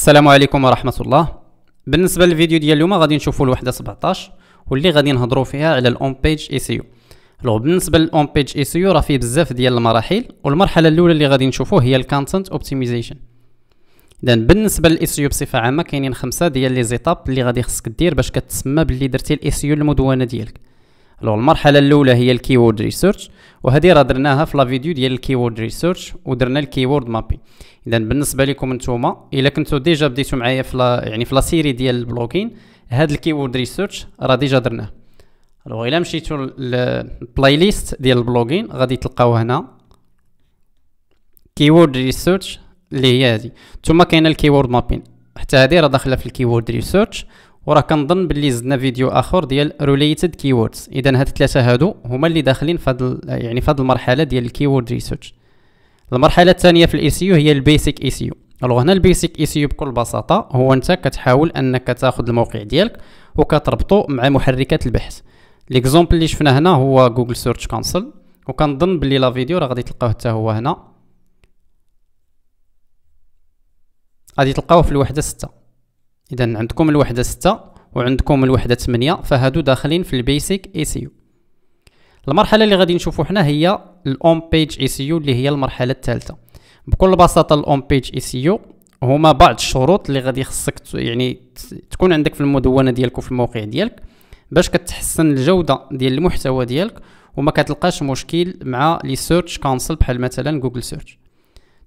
السلام عليكم ورحمه الله بالنسبه للفيديو ديال اليوم غادي نشوفوا الوحده 17 واللي غادي نهضروا فيها على الاون بيج اي سي يو لو بالنسبه للاون بيج اي سي يو راه فيه بزاف ديال المراحل والمرحله الاولى اللي غادي نشوفو هي الكونتنت اوبتمايزيشن اذا بالنسبه للاي سي يو بصفه عامه كاينين خمسه ديال لي زيتاب اللي غادي خصك دير باش كتسمى باللي درتي الاي سي يو المدونه ديالك الوغ المرحله الاولى هي الكيورد ريسيرش وهذه راه درناها في لا فيديو ديال الكيورد ريسيرش ودرنا الكيورد مابي اذا بالنسبه لكم نتوما الا كنتو ديجا بديتو معايا في لا يعني في لا سيري ديال البلوكين هاد الكيورد ريسيرش راه ديجا درناه الوغ الا مشيتو للبلاي ليست ديال البلوغين غادي تلقاو هنا كيورد ريسيرش اللي هي هذه ثم كاينه الكيورد مابين حتى هذه راه داخله في الكيورد ريسيرش وراه كنظن باللي زدنا فيديو اخر ديال ريليتد كيوردز اذا هاد الثلاثه هادو هما اللي داخلين في هاد يعني في هاد المرحله ديال الكيورد ريسيرش المرحله الثانيه في الاي سي e يو هي البيسيك اي سي يو الوغ هنا البيسيك اي سي يو بكل بساطه هو انت كتحاول انك تاخذ الموقع ديالك وكتربطو مع محركات البحث ليكزومبل اللي شفنا هنا هو جوجل سيرش كونسل وكنظن بلي لا فيديو راه غادي تلقاوه حتى هو هنا غادي تلقاوه في الوحده 6 اذا عندكم الوحده 6 وعندكم الوحده 8 فهادو داخلين في البيسيك اي سي يو المرحله اللي غادي نشوفو حنا هي الاون بيج اي سي يو اللي هي المرحله الثالثه بكل بساطه الاون بيج اي سي يو هما بعض الشروط اللي غادي خصك يعني تكون عندك في المدونه ديالك وفي الموقع ديالك باش كتحسن الجوده ديال المحتوى ديالك وما كتلقاش مشكل مع لي سيرش كونسل بحال مثلا جوجل سيرش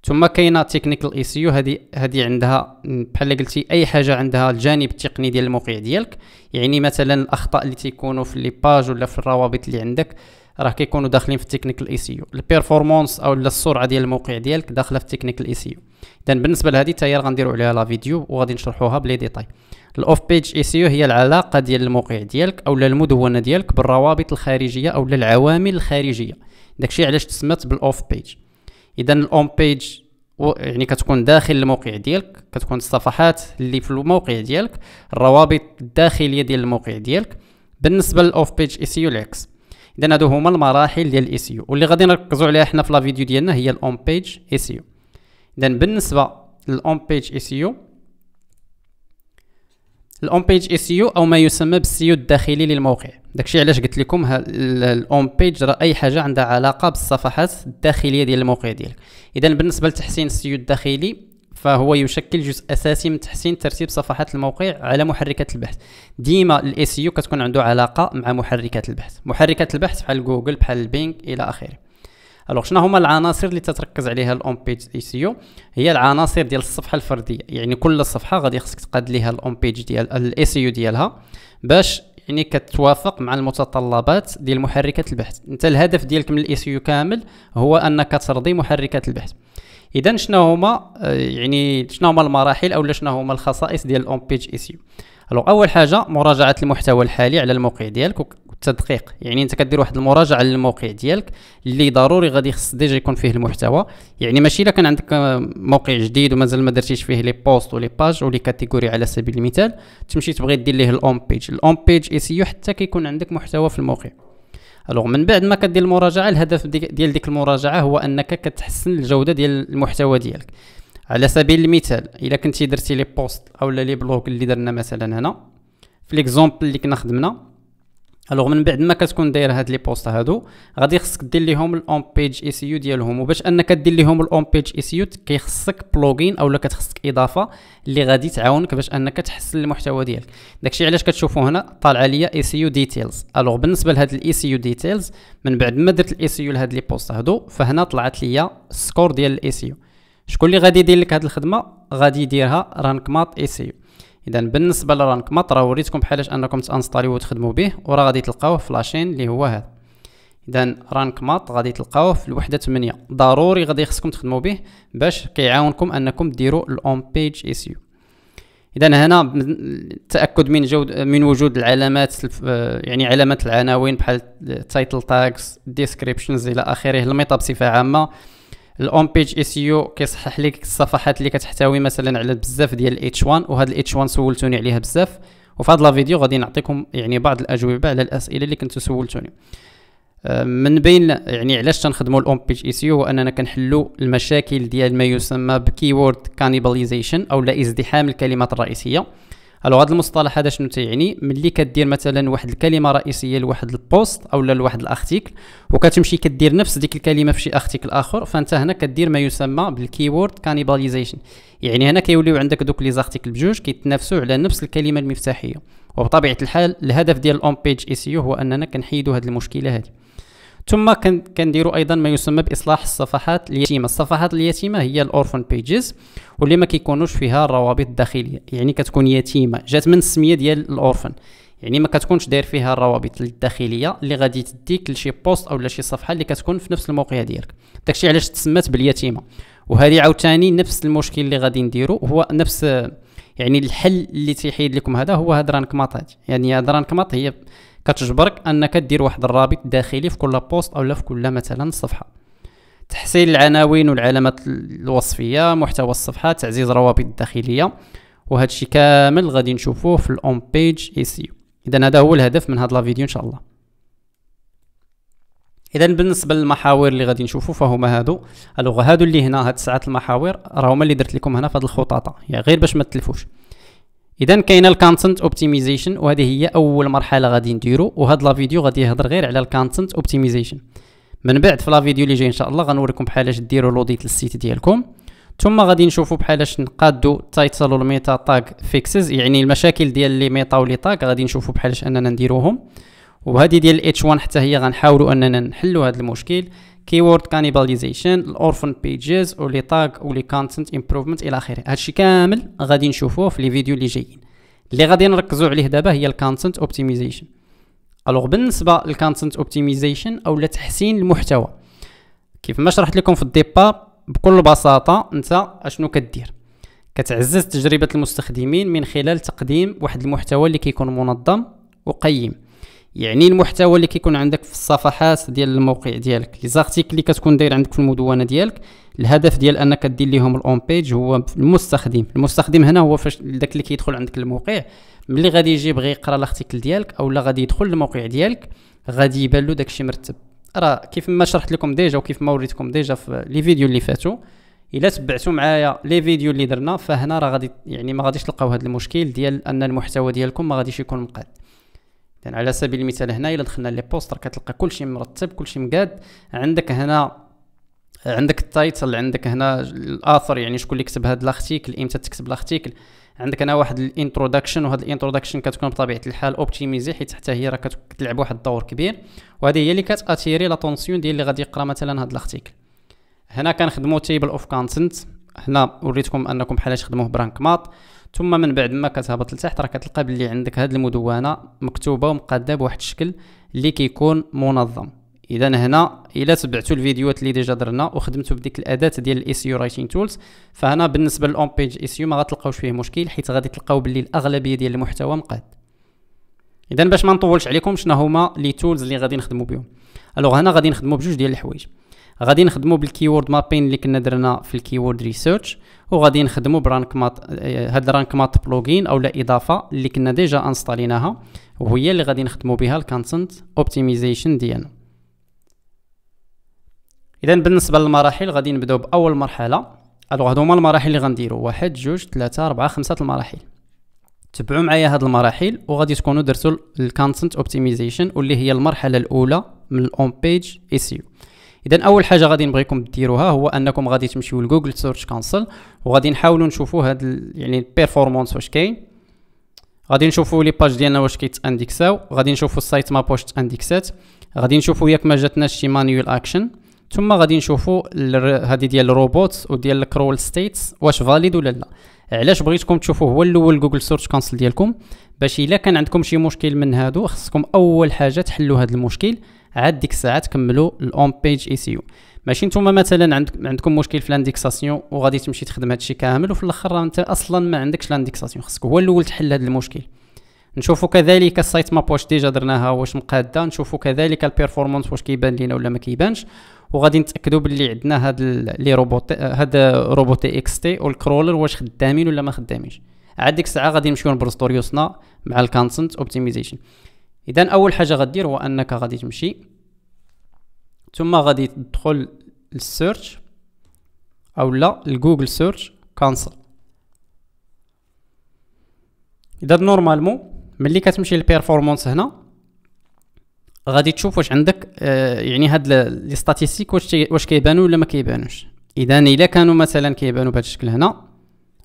ثم كاينه تكنيكال يو هذه هذه عندها بحال قلتي اي حاجه عندها الجانب التقني ديال الموقع ديالك يعني مثلا الاخطاء اللي تيكونوا في لي باج ولا في الروابط اللي عندك راه كيكونوا داخلين في التكنيكال اي سي يو البيرفورمانس او السرعه ديال الموقع ديالك داخله في التكنيكال اي سي يو اذا بالنسبه لهذه تاير غنديروا عليها لا فيديو وغادي نشرحوها بلي ديتاي الاوف بيج اي سي يو هي العلاقه ديال الموقع ديالك او المدونه ديالك بالروابط الخارجيه او العوامل الخارجيه داكشي علاش تسمت بالاوف بيج اذا الاون بيج يعني كتكون داخل الموقع ديالك كتكون الصفحات اللي في الموقع ديالك الروابط الداخليه ديال الموقع ديالك بالنسبه للاوف بيج اي سي العكس اذا هادو هما المراحل ديال الاي سي واللي غادي نركزوا عليها حنا في لا فيديو ديالنا هي الاون بيج اي سي اذا بالنسبه للاون بيج اي سي الاون بيج اي سي او ما يسمى بالسيو الداخلي للموقع داكشي علاش قلت لكم الاون بيج راه اي حاجه عندها علاقه بالصفحات الداخليه ديال الموقع ديالك اذا بالنسبه لتحسين السيو الداخلي فهو يشكل جزء اساسي من تحسين ترتيب صفحات الموقع على محركات البحث ديما الاي e كتكون عنده علاقه مع محركات البحث محركات البحث بحال جوجل بحال البينغ الى اخره الوغ شنو هما العناصر اللي تتركز عليها الاون بيج اي سي هي العناصر ديال الصفحه الفرديه يعني كل صفحه غادي خصك تقاد ليها الاون بيج ديال الاي سي e ديالها باش يعني كتوافق مع المتطلبات ديال محركات البحث انت الهدف ديالك من الاي سي كامل هو انك ترضي محركات البحث اذا شنو هما آه، يعني شنو هما المراحل او شنو هما الخصائص ديال الاون بيج اس يو الوغ اول حاجه مراجعه المحتوى الحالي على الموقع ديالك التدقيق يعني انت كدير واحد المراجعه للموقع ديالك اللي ضروري غادي خص ديجا يكون فيه المحتوى يعني ماشي الا كان عندك آه، موقع جديد ومازال ما درتيش فيه لي بوست ولي باج ولي كاتيجوري على سبيل المثال تمشي تبغي دير ليه الاون بيج الاون بيج ايسيو حتى كيكون عندك محتوى في الموقع الوغ من بعد ما كدير المراجعه الهدف ديال ديك المراجعه هو انك كتحسن الجوده ديال المحتوى ديالك على سبيل المثال الا كنتي درتي لي بوست اولا لي بلوك اللي درنا مثلا هنا في ليكزومبل اللي كنا خدمنا الوغ من بعد ما كتكون داير هاد لي بوست هادو غادي خصك دير ليهم الاون بيج اي سي يو ديالهم وباش انك دير ليهم الاون بيج اي سي يو كيخصك بلوجين اولا كتخصك اضافه اللي غادي تعاونك باش انك تحسن المحتوى ديالك داكشي علاش كتشوفوا هنا طالعه ليا اي سي يو ديتيلز الوغ بالنسبه لهاد الاي سي يو ديتيلز من بعد ما درت الاي سي e يو لهاد لي بوست هادو فهنا طلعت ليا السكور ديال الاي سي e يو شكون اللي غادي يدير لك هذه الخدمه غادي يديرها رانك مات اي سي اذا بالنسبه لرانك مات راه وريتكم بحالاش انكم تانستاليو وتخدموا به وراه غادي تلقاوه في لاشين اللي هو هذا اذا رانك مات غادي تلقاوه في الوحده 8 ضروري غادي خصكم تخدموا به باش كيعاونكم انكم ديروا الاون بيج اي سي اذا هنا التاكد من جود من وجود العلامات آه، يعني علامات العناوين بحال تايتل تاكس ديسكريبشنز الى اخره الميتا بصفه عامه الاون بيج سي يو كيصحح لك الصفحات اللي كتحتوي مثلا على بزاف ديال الاتش 1 وهاد الاتش 1 سولتوني عليها بزاف وفي هاد لا فيديو غادي نعطيكم يعني بعض الاجوبه على الاسئله اللي كنتو سولتوني آه، من بين يعني علاش تنخدموا الاون بيج اس يو e هو اننا كنحلوا المشاكل ديال ما يسمى بكيورد كانيباليزيشن او لا ازدحام الكلمات الرئيسيه الو هذا المصطلح هذا شنو تيعني ملي كدير مثلا واحد الكلمه رئيسيه لواحد البوست اولا لواحد الارتيكل وكتمشي كدير نفس ديك الكلمه في شي ارتيكل اخر فانت هنا كدير ما يسمى بالكيورد كانيباليزيشن يعني هنا كيوليو عندك دوك لي زارتيكل بجوج كيتنافسوا على نفس الكلمه المفتاحيه وبطبيعه الحال الهدف ديال الاون بيج اي سي هو اننا كنحيدوا هذه المشكله هذه ثم كنديروا ايضا ما يسمى باصلاح الصفحات اليتيمه الصفحات اليتيمه هي الاورفن بيجز واللي ما كيكونوش فيها الروابط الداخليه يعني كتكون يتيمه جات من السميه ديال الاورفن يعني ما كتكونش داير فيها الروابط الداخليه اللي غادي تديك لشي بوست او لشي صفحه اللي كتكون في نفس الموقع ديالك داكشي علاش تسمات باليتيمه وهذه عاوتاني نفس المشكل اللي غادي نديرو هو نفس يعني الحل اللي تيحيد لكم هذا هو هاد رانك ماط يعني هاد رانك ماط هي كتجبرك انك دير واحد الرابط داخلي في كل بوست او في كل مثلا صفحه تحسين العناوين والعلامات الوصفيه محتوى الصفحه تعزيز الروابط الداخليه وهذا الشيء كامل غادي نشوفوه في الاون بيج اي سي اذا هذا هو الهدف من هذا الفيديو ان شاء الله اذا بالنسبه للمحاور اللي غادي نشوفوا فهما هادو الوغ هادو اللي هنا هاد تسعه المحاور راهما اللي درت لكم هنا في هاد الخطاطه يعني غير باش ما تلفوش اذا كاينه الكونتنت اوبتمايزيشن وهذه هي اول مرحله غادي نديرو وهاد لا فيديو غادي يهضر غير على الكونتنت اوبتمايزيشن من بعد في لا فيديو اللي جاي ان شاء الله غنوريكم بحالاش ديروا لوديت للسيت ديالكم ثم غادي نشوفوا بحالاش نقادو تايتل والميتا تاغ فيكسز يعني المشاكل ديال لي ميتا ولي تاغ غادي نشوفوا بحالاش اننا نديروهم وهذه ديال اتش 1 حتى هي غنحاولوا اننا نحلوا هذا المشكل كيورد كانيباليزيشن الاورفن بيجز ولي تاغ ولي كونتنت امبروفمنت الى اخره هادشي كامل غادي نشوفوه في لي فيديو اللي جايين اللي غادي نركزوا عليه دابا هي الكونتنت اوبتيمايزيشن الوغ بالنسبه للكونتنت اوبتيمايزيشن او لتحسين المحتوى كيف ما شرحت لكم في الديبار بكل بساطه انت اشنو كدير كتعزز تجربه المستخدمين من خلال تقديم واحد المحتوى اللي كيكون منظم وقيم يعني المحتوى اللي كيكون عندك في الصفحات ديال الموقع ديالك لي زارتيكل اللي كتكون داير عندك في المدونه ديالك الهدف ديال انك دير ليهم الاون بيج هو المستخدم المستخدم هنا هو فاش داك اللي كيدخل عندك الموقع ملي غادي يجي يبغي يقرا لارتيكل ديالك اولا غادي يدخل للموقع ديالك غادي يبان له داكشي مرتب راه كيف ما شرحت لكم ديجا وكيف ما وريتكم ديجا في لي فيديو اللي فاتوا الا تبعتوا معايا لي فيديو اللي درنا فهنا راه غادي يعني ما غاديش تلقاو هذا المشكل ديال ان المحتوى ديالكم ما غاديش يكون مقاد يعني على سبيل المثال هنا الا دخلنا لي بوستر كتلقى كلشي مرتب كلشي مقاد عندك هنا عندك التايتل عندك هنا الاثر يعني شكون اللي كتب هذا لاختيكل امتى تكتب لاختيكل عندك هنا واحد الانتروداكشن وهاد الانتروداكشن كتكون بطبيعه الحال اوبتيميزي حيت حتى هي راه كتلعب واحد الدور كبير وهذه هي اللي كتاتيري لاتونسيون ديال اللي غادي يقرا مثلا هاد لاختيكل هنا كنخدمو تيبل اوف كونتنت هنا وريتكم انكم بحال تخدموه برانك مات ثم من بعد ما كتهبط لتحت راه كتلقى بلي عندك هاد المدونه مكتوبه ومقاده بواحد الشكل اللي كيكون منظم اذا هنا الا تبعتوا الفيديوهات اللي ديجا درنا وخدمتوا بديك الاداه ديال الاس يو رايتينغ تولز فهنا بالنسبه للاون بيج اس يو ما غتلقاوش فيه مشكل حيت غادي تلقاو بلي الاغلبيه ديال المحتوى مقاد اذا باش ما نطولش عليكم شنو هما لي تولز اللي غادي نخدموا بهم الوغ هنا غادي نخدموا بجوج ديال الحوايج غادي نخدمو بالكيورد مابين اللي كنا درنا في الكيورد ريسيرش وغادي نخدمو برانك مات هاد رانك مات بلوجين لا اضافه اللي كنا ديجا انستاليناها وهي اللي غادي نخدمو بها الكونتنت اوبتيمايزيشن ديالنا اذا بالنسبه للمراحل غادي نبداو باول مرحله الوغ هادو هما المراحل اللي غنديرو واحد جوج ثلاثة أربعة خمسة المراحل تبعوا معايا هاد المراحل وغادي تكونوا درتو الكونتنت اوبتيمايزيشن واللي هي المرحله الاولى من الاون بيج اس يو اذا اول حاجه غادي نبغيكم ديروها هو انكم غادي تمشيو لجوجل سيرش كونسول وغادي نحاولوا نشوفوا هاد يعني البيرفورمانس واش كاين غادي نشوفوا لي باج ديالنا واش كيتاندكساو غادي نشوفوا السايت ماب واش تاندكسات غادي نشوفوا ياك ما جاتناش شي مانيوال اكشن ثم غادي نشوفوا هذه ديال الروبوت وديال الكرول ستيتس واش فاليد ولا لا علاش بغيتكم تشوفوا هو الاول جوجل سيرش كونسل ديالكم باش الا كان عندكم شي مشكل من هادو خصكم اول حاجه تحلوا هذا المشكل عاد ديك الساعه تكملوا الاون بيج اي سي ماشي نتوما مثلا عندك عندكم مشكل في لانديكساسيون وغادي تمشي تخدم هادشي كامل وفي الاخر انت اصلا ما عندكش لانديكساسيون خصك هو الاول تحل هذا المشكل نشوفوا كذلك السايت ماب واش ديجا درناها واش مقاده نشوفوا كذلك البيرفورمانس واش كيبان لينا ولا ما كيبانش وغادي نتاكدوا باللي عندنا هاد لي روبوت هاد روبوتي اكس تي والكرولر واش خدامين ولا ما خدامينش عاد ديك الساعه غادي نمشيو نبرستوريوسنا مع الكونسنت اوبتيمايزيشن اذا اول حاجه غدير هو انك غادي تمشي ثم غادي تدخل للسيرش او لا الجوجل سيرش كانسل اذا نورمالمون ملي كتمشي للبيرفورمانس هنا غادي تشوف واش عندك آه، يعني هاد لي ستاتيستيك واش واش كيبانو ولا ما كيبانوش اذا الا كانوا مثلا كيبانو بهذا الشكل هنا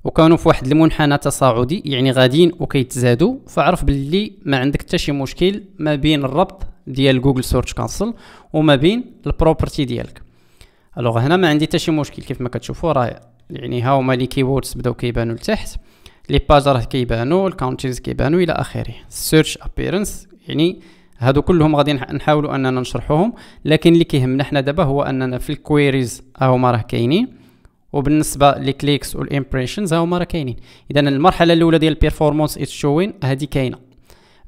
وكانوا في واحد المنحنى تصاعدي يعني غاديين وكيتزادوا فعرف باللي ما عندك حتى شي مشكل ما بين الربط ديال جوجل سيرش كونسل وما بين البروبرتي ديالك الوغ هنا ما عندي حتى شي مشكل كيف ما كتشوفوا راه يعني ها هما لي كيوردز بداو كيبانوا لتحت لي باج راه كيبانوا الكاونتيز كيبانوا الى اخره السيرش ابيرنس يعني هادو كلهم غادي نحاولوا اننا نشرحوهم لكن اللي كيهمنا حنا دابا هو اننا في الكويريز ها هما راه كاينين وبالنسبه للكليكس والامبريشنز هما راه كاينين اذا المرحله الاولى ديال البيرفورمانس از شوين هذه كاينه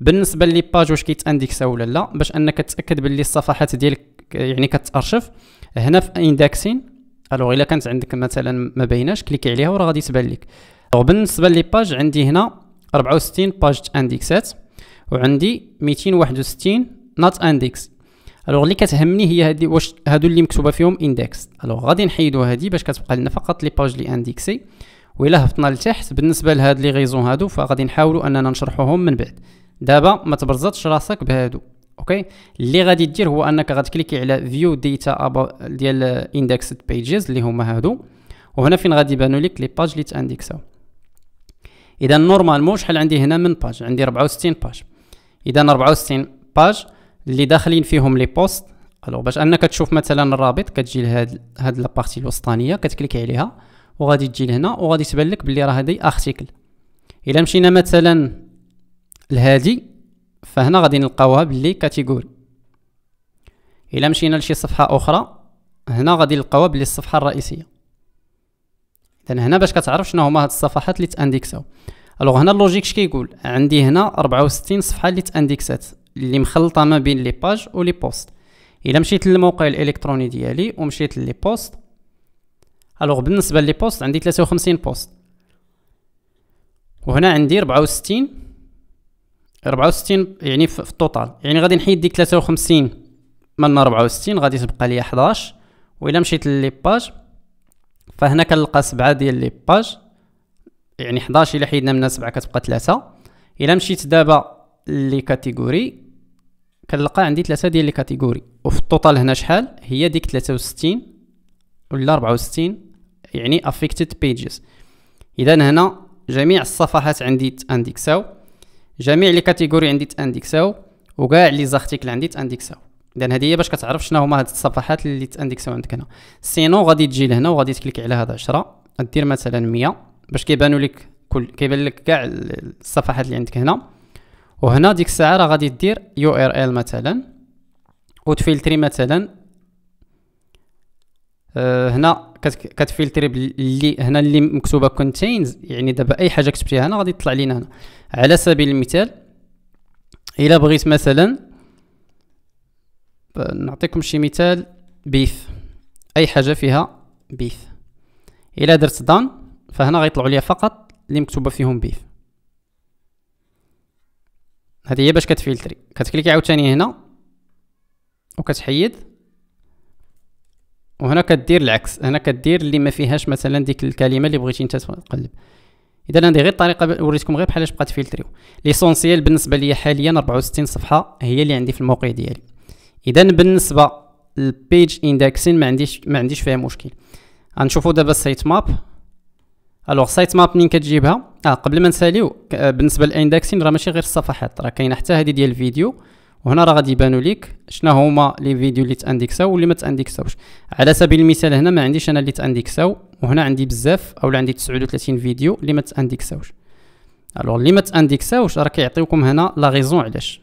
بالنسبه لي باج واش كيتاندكسا ولا لا باش انك تتاكد باللي الصفحات ديالك يعني كتارشف هنا في اندكسين الوغ الا كانت عندك مثلا ما بيناش كليكي عليها وراه غادي تبان لك بالنسبه لي باج عندي هنا 64 باج اندكسات وعندي 261 نات اندكس الوغ اللي كتهمني هي هادي واش هادو اللي مكتوبه فيهم اندكس الوغ غادي نحيدو هادي باش كتبقى لنا فقط لي باج لي اندكسي الا هبطنا لتحت بالنسبه لهاد لي غيزون هادو فغادي نحاولوا اننا نشرحوهم من بعد دابا ما تبرزطش راسك بهادو اوكي اللي غادي دير هو انك غتكليكي على فيو ديتا ديال اندكس بيجز اللي هما هادو وهنا فين غادي يبانوا لك لي باج لي تاندكساو اذا نورمالمون شحال عندي هنا من باج عندي 64 باج اذا 64 باج اللي داخلين فيهم لي بوست الو باش انك تشوف مثلا الرابط كتجي لهاد هاد لابارتي الوسطانيه كتكليكي عليها وغادي تجي لهنا وغادي تبان لك بلي راه هادي ارتيكل الا مشينا مثلا لهادي فهنا غادي نلقاوها بلي كاتيجوري الا مشينا لشي صفحه اخرى هنا غادي نلقاوها بلي الصفحه الرئيسيه اذا هنا باش كتعرف شنو هما هاد الصفحات اللي تانديكساو الوغ هنا اللوجيك اش كيقول عندي هنا 64 صفحه اللي تانديكسات اللي مخلطه ما بين لي باج و لي بوست الا مشيت للموقع الالكتروني ديالي ومشيت للي بوست الوغ بالنسبه للي بوست عندي 53 بوست وهنا عندي 64 64 يعني في التوتال يعني غادي نحيد ديك 53 من 64 غادي تبقى لي 11 والا مشيت للي باج فهنا كنلقى 7 ديال لي باج يعني 11 الا حيدنا منها 7 كتبقى 3 الا مشيت دابا لي كاتيجوري كنلقى عندي ثلاثه ديال لي كاتيجوري وفي التوتال هنا شحال هي ديك وستين ولا وستين يعني افكتد بيجز اذا هنا جميع الصفحات عندي تاندكساو جميع لي كاتيجوري عندي تاندكساو وكاع لي زارتيكل عندي تاندكساو اذا هادي هي باش كتعرف شنو هما هاد الصفحات اللي تاندكساو عندك هنا سينو غادي تجي لهنا وغادي تكليك على هاد عشرة دير مثلا مية باش كيبانو لك كل كيبان لك كاع الصفحات اللي عندك هنا وهنا ديك الساعه راه غادي دير يو ار ال مثلا وتفلتري مثلا آه، هنا كتفلتري باللي هنا اللي مكتوبه كونتينز يعني دابا اي حاجه كتبتيها هنا غادي تطلع لينا هنا على سبيل المثال الا بغيت مثلا آه، نعطيكم شي مثال بيف اي حاجه فيها بيف الا درت دان فهنا غيطلعوا لي فقط اللي مكتوبه فيهم بيف هذه هي باش كتفلتري كتكليكي عاوتاني هنا وكتحيد وهنا كدير العكس هنا كدير اللي ما فيهاش مثلا ديك الكلمه اللي بغيتي انت تقلب اذا هذه غير الطريقه وريتكم غير بحال بقات فلتريو ليسونسيال بالنسبه ليا حاليا 64 صفحه هي اللي عندي في الموقع ديالي اذا بالنسبه للبيج اندكسين ما عنديش ما عنديش فيها مشكل غنشوفوا دابا السايت ماب الوغ سايت ماب منين كتجيبها اه قبل ما نساليو بالنسبه للاندكسين راه ماشي غير الصفحات راه كاينه حتى هذه ديال الفيديو وهنا راه غادي يبانوا ليك شنو هما لي فيديو اللي تاندكساو واللي ما تاندكساوش على سبيل المثال هنا ما عنديش انا اللي تاندكساو وهنا عندي بزاف اولا عندي 39 فيديو اللي ما تاندكساوش الوغ اللي ما تاندكساوش راه كيعطيوكم هنا لا غيزون علاش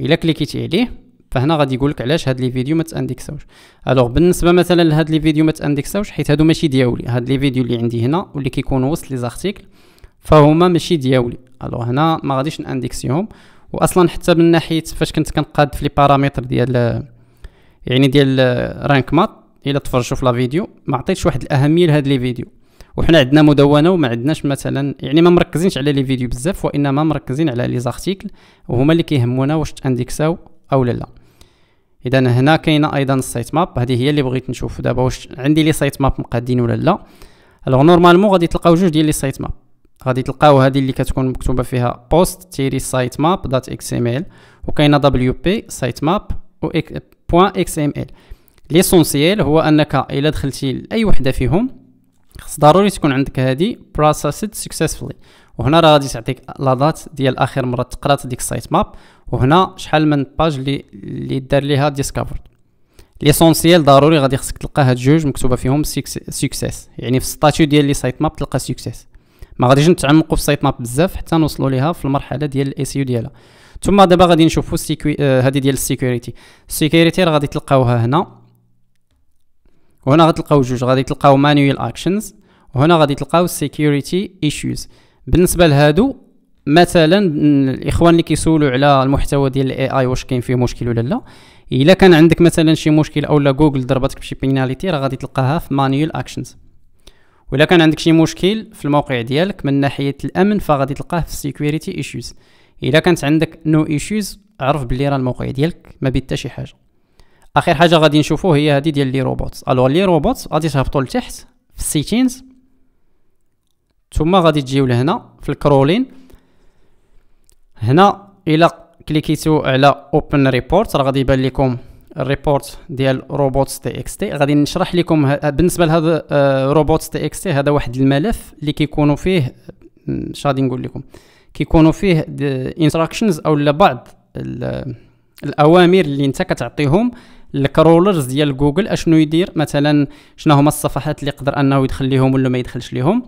الا كليكيتي عليه فهنا غادي يقول لك علاش هاد لي فيديو ما تاندكساوش الوغ بالنسبه مثلا لهاد لي فيديو ما تاندكساوش حيت هادو ماشي دياولي هاد لي فيديو اللي عندي هنا واللي كيكون وسط لي زارتيكل فهما ماشي دياولي الوغ هنا ما غاديش ناندكسيهم واصلا حتى من ناحيه فاش كنت كنقاد في لي بارامتر ديال يعني ديال رانك مات الا تفرجوا في لا فيديو ما عطيتش واحد الاهميه لهاد لي فيديو وحنا عندنا مدونه وما عندناش مثلا يعني ما مركزينش على لي فيديو بزاف وانما مركزين على لي زارتيكل وهما اللي كيهمونا واش تاندكساو او لا لا اذا هنا كاينه ايضا السايت ماب هذه هي اللي بغيت نشوف دابا واش عندي لي سايت ماب مقادين ولا لا الوغ نورمالمون غادي تلقاو جوج ديال لي سايت ماب غادي تلقاو هذه اللي كتكون مكتوبه فيها بوست تيري سايت ماب دوت اكس ام ال وكاينه دبليو بي سايت ماب و بوين اكس ام ال ليسونسييل هو انك الا دخلتي لاي وحده فيهم خص ضروري تكون عندك هذه بروسيسد successfully وهنا راه غادي تعطيك لادات ديال اخر مره تقرات ديك السايت ماب وهنا شحال من باج اللي اللي دار ليها ديسكفرد ليسونسيال ضروري غادي خصك تلقى هاد جوج مكتوبه فيهم سكسيس يعني في ستاتيو ديال لي سايت ماب تلقى سكسيس ما غاديش نتعمقوا في سايت ماب بزاف حتى نوصلوا ليها في المرحله ديال الاي سي ديالها ثم دابا غادي نشوفوا السيكوي آه، هذه ديال السيكوريتي السيكوريتي راه غادي تلقاوها هنا وهنا غتلقاو جوج غادي تلقاو مانيوال اكشنز وهنا غادي تلقاو سيكوريتي ايشوز بالنسبه لهادو مثلا الاخوان اللي كيسولوا على المحتوى ديال الاي اي واش كاين فيه مشكل ولا لا الا كان عندك مثلا شي مشكل اولا جوجل ضربتك بشي بيناليتي راه غادي تلقاها في مانيول اكشنز ولا كان عندك شي مشكل في الموقع ديالك من ناحيه الامن فغادي تلقاه في سيكوريتي ايشوز الا كانت عندك نو no ايشوز عرف بلي راه الموقع ديالك ما بيت حتى شي حاجه اخر حاجه غادي نشوفو هي هذه ديال لي روبوت الو لي روبوت غادي تهبطوا لتحت في السيتينز ثم غادي تجيو لهنا في الكرولين هنا الا كليكيتو على اوبن ريبورت راه غادي يبان لكم الريبورت ديال روبوتس تي اكس تي غادي نشرح لكم بالنسبه لهذا روبوتس تي اكس تي هذا واحد الملف اللي كيكونوا فيه اش غادي نقول لكم كيكونوا فيه انستراكشنز او بعض الاوامر اللي انت كتعطيهم الكرولرز ديال جوجل اشنو يدير مثلا شنو هما الصفحات اللي يقدر انه يدخل ليهم ولا ما يدخلش ليهم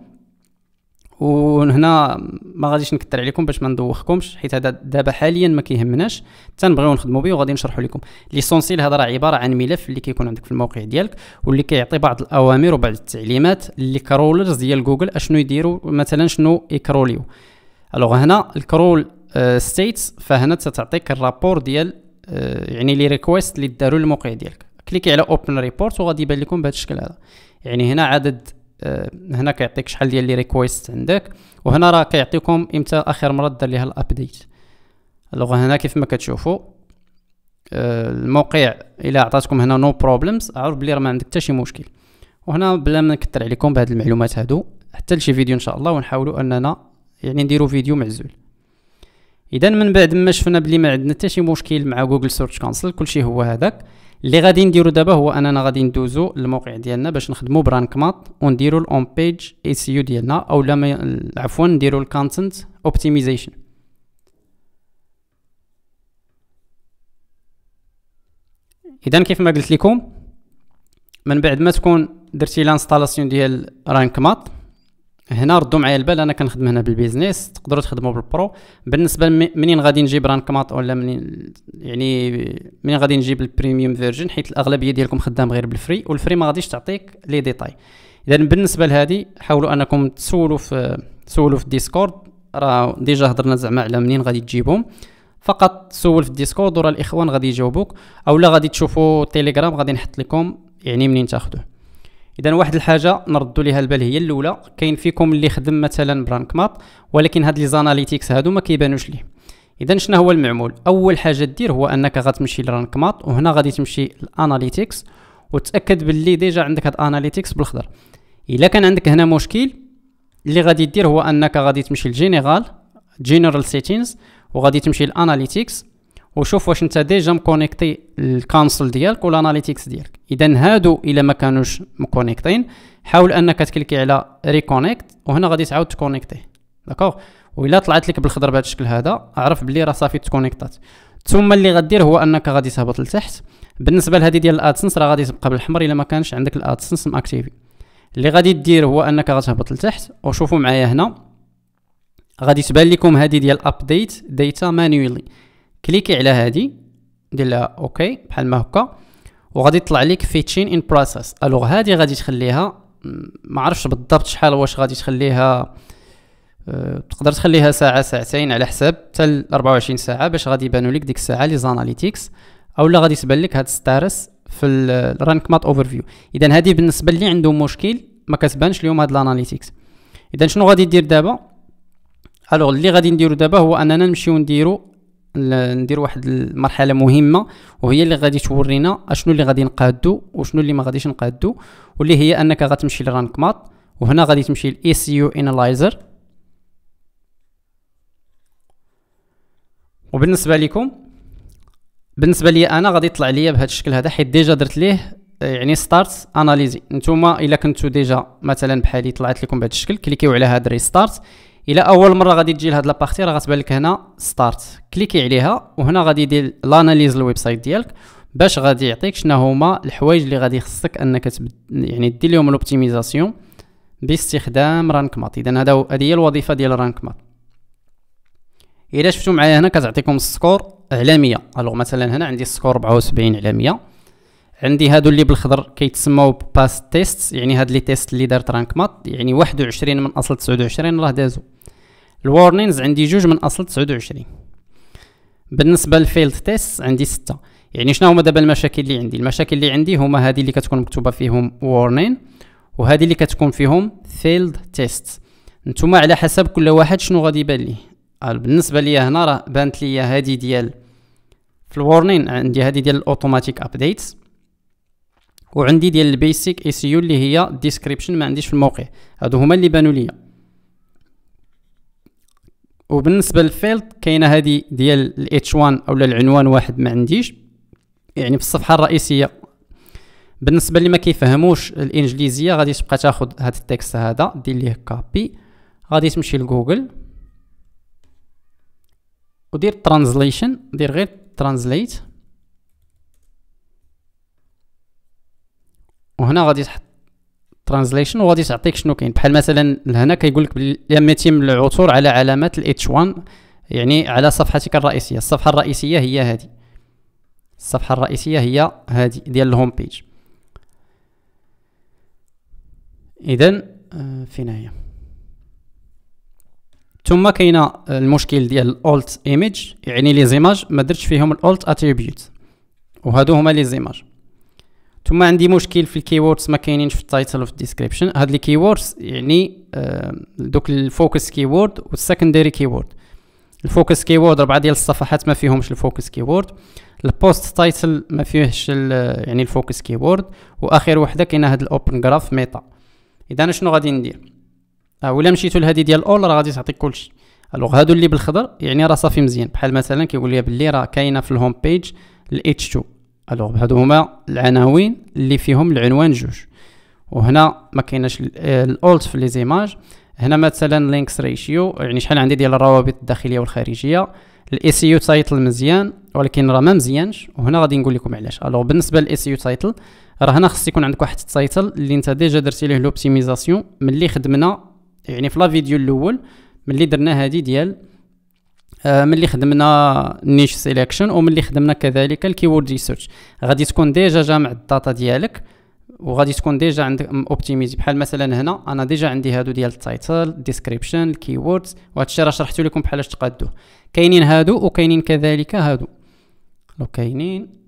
وهنا ما غاديش نكثر عليكم باش ما ندوخكمش حيت هذا دابا حاليا ما كيهمناش تنبغيو نخدموا به وغادي نشرحوا لكم ليسونسيل هذا راه عباره عن ملف اللي كيكون عندك في الموقع ديالك واللي كيعطي بعض الاوامر وبعض التعليمات اللي كرولرز ديال جوجل اشنو يديروا مثلا شنو يكروليو الوغ هنا الكرول ستيتس آه، فهنا تتعطيك الرابور ديال آه، يعني لي ريكويست اللي داروا الموقع ديالك كليكي على اوبن ريبورت وغادي يبان لكم بهذا الشكل هذا يعني هنا عدد آه، هنا كيعطيك شحال ديال لي ريكويست عندك وهنا راه كيعطيكم امتى اخر مره دار ليها الابديت الوغ هنا كيف ما كتشوفوا آه، الموقع الا عطاتكم هنا نو بروبلمز عرف بلي راه ما عندك حتى شي مشكل وهنا بلا ما نكثر عليكم بهاد المعلومات هادو حتى لشي فيديو ان شاء الله ونحاولوا اننا يعني نديروا فيديو معزول اذا من بعد ما شفنا بلي ما عندنا حتى شي مشكل مع جوجل سيرش كونسل كلشي هو هذاك اللي غادي نديرو دابا هو اننا غادي ندوزو للموقع ديالنا باش نخدمو برانك مات ونديرو الاون بيج اي سي يو ديالنا او لما عفوا نديرو الكونتنت اوبتمايزيشن اذا كيف ما قلت لكم من بعد ما تكون درتي لانستالاسيون ديال رانك مات هنا ردوا معايا البال انا كنخدم هنا بالبيزنس تقدروا تخدموا بالبرو بالنسبه منين غادي نجيب رانك مات ولا منين يعني منين غادي نجيب البريميوم فيرجن حيت الاغلبيه ديالكم خدام غير بالفري والفري ما غاديش تعطيك لي ديتاي اذا بالنسبه لهذه حاولوا انكم تسولوا في تسولوا في الديسكورد راه ديجا هضرنا زعما على منين غادي تجيبهم فقط سول في الديسكورد وراه الاخوان غادي يجاوبوك اولا غادي تشوفوا تيليجرام غادي نحط لكم يعني منين تاخذوه اذا واحد الحاجه نردوا ليها البال هي الاولى كاين فيكم اللي خدم مثلا برانك ماب ولكن هاد لي زاناليتيكس هادو ما كيبانوش ليه اذا شنو هو المعمول اول حاجه دير هو انك غتمشي لرانك ماب وهنا غادي تمشي لاناليتيكس وتاكد باللي ديجا عندك هاد اناليتيكس بالخضر الا كان عندك هنا مشكل اللي غادي دير هو انك غادي تمشي لجينيرال جينيرال سيتينز وغادي تمشي لاناليتيكس وشوف واش انت ديجا مكونيكتي الكانسل ديالك ولا اناليتيكس ديالك اذا هادو الا ما كانوش مكونيكتين حاول انك تكليكي على ريكونيكت وهنا غادي تعاود تكونيكتيه داكوغ والا طلعت لك بالخضر بهذا الشكل هذا عرف بلي راه صافي تكونيكتات ثم اللي غدير هو انك غادي تهبط لتحت بالنسبه لهذه ديال الادسنس راه غادي تبقى بالحمر الا ما كانش عندك الادسنس ماكتيفي اللي غادي دير هو انك غتهبط لتحت وشوفوا معايا هنا غادي تبان لكم هذه ديال ابديت ديتا مانيولي كليكي على هذه دير لها اوكي بحال ما هكا وغادي يطلع لك فيتشين ان بروسيس الوغ هذه غادي تخليها ما عرفتش بالضبط شحال واش غادي تخليها أه تقدر تخليها ساعه ساعتين على حساب حتى 24 ساعه باش غادي يبانوا لك ديك الساعه لي زاناليتيكس اولا غادي تبان لك هاد ستارس في الرانك مات اوفر فيو اذا هذه بالنسبه اللي عنده مشكل ما كتبانش اليوم هاد الاناليتيكس اذا شنو غادي دير دابا الوغ اللي غادي نديرو دابا هو اننا نمشيو نديرو ندير واحد المرحله مهمه وهي اللي غادي تورينا اشنو اللي غادي نقادو وشنو اللي ما غاديش نقادو واللي هي انك غتمشي لرانك مات وهنا غادي تمشي ل يو اناليزر وبالنسبه لكم بالنسبه لي انا غادي يطلع ليا بهذا الشكل هذا حيت ديجا درت ليه آه، يعني ستارت اناليزي نتوما الا كنتو ديجا مثلا بحالي طلعت لكم بهذا الشكل كليكيو على هذا ريستارت الى اول مره غادي تجي لهاد لابارتي راه غتبان لك هنا ستارت كليكي عليها وهنا غادي يدير لاناليز الويب سايت ديالك باش غادي يعطيك شنو هما الحوايج اللي غادي خصك انك تبد... يعني دير لهم الاوبتيميزاسيون باستخدام رانك مات اذا هذا هذه هي الوظيفه ديال رانك مات الا شفتوا معايا هنا كتعطيكم السكور على 100 الوغ مثلا هنا عندي السكور 74 على 100 عندي هادو اللي بالخضر كيتسموا باس تيست يعني هاد لي تيست اللي دارت رانك مات يعني 21 من اصل 29 راه دازو الورنينز عندي جوج من اصل 29 بالنسبه للفيلد تيست عندي ستة يعني شنو هما دابا المشاكل اللي عندي المشاكل اللي عندي هما هذه اللي كتكون مكتوبه فيهم وورنين وهذه اللي كتكون فيهم فيلد تيست نتوما على حسب كل واحد شنو غادي يبان ليه آه، بالنسبه ليا هنا راه بانت ليا هذه ديال في الورنين عندي هذه ديال الاوتوماتيك ابديت وعندي ديال البيسيك سي يو اللي هي ديسكريبشن ما عنديش في الموقع هادو هما اللي بانوا ليا وبالنسبه للفيلد كاينه هذه ديال الاتش 1 اولا العنوان واحد ما عنديش يعني في الصفحه الرئيسيه بالنسبه اللي ما كيفهموش الانجليزيه غادي تبقى تاخد هاد التكست هذا دير ليه كابي غادي تمشي لجوجل ودير ترانزليشن دير غير ترانزليت وهنا غادي تحط ترانزليشن وغادي تعطيك شنو كاين بحال مثلا هنا كيقول لك لم يتم العثور على علامات الاتش 1 يعني على صفحتك الرئيسيه الصفحه الرئيسيه هي هذه الصفحه الرئيسيه هي هذه ديال الهوم بيج اذا آه، فين هي ثم كاين المشكل ديال الاولت ايميج يعني لي زيماج ما درتش فيهم الاولت اتريبيوت وهادو هما لي زيماج ثم عندي مشكل في الكيوردز ما كاينينش في التايتل وفي الديسكريبشن هاد الكيوردز يعني آه، دوك الفوكس كيورد والسكندري كيورد الفوكس كيورد ربعة ديال الصفحات ما فيهمش الفوكس كيورد البوست تايتل ما فيهش يعني الفوكس كيورد واخر وحده كاينه هاد الاوبن جراف ميتا اذا شنو غادي ندير او آه، الا مشيتو لهادي ديال اول راه غادي تعطيك كلشي الوغ هادو اللي بالخضر يعني راه صافي مزيان بحال مثلا كيقول لي بلي راه كاينه في الهوم بيج الاتش 2 الوغ هادو هما العناوين اللي فيهم العنوان جوج وهنا ما كايناش الالت في لي زيماج هنا مثلا لينكس ريشيو يعني شحال عندي ديال الروابط الداخليه والخارجيه الاي سي يو تايتل مزيان ولكن راه ما مزيانش وهنا غادي نقول لكم علاش الوغ بالنسبه للاي سي يو تايتل راه هنا خص يكون عندك واحد التايتل اللي انت ديجا درتي ليه لوبتيميزاسيون ملي خدمنا يعني في لا فيديو الاول ملي درنا هادي ديال آه، ملي خدمنا نيش سيليكشن وملي خدمنا كذلك الكيورد ريسيرش غادي تكون ديجا جامع الداتا ديالك وغادي تكون ديجا عندك اوبتيميزي بحال مثلا هنا انا ديجا عندي هادو ديال التايتل ديسكريبشن الكيوردز وهادشي راه شرحتو لكم بحال اش تقادوه كاينين هادو وكاينين كذلك هادو لو كاينين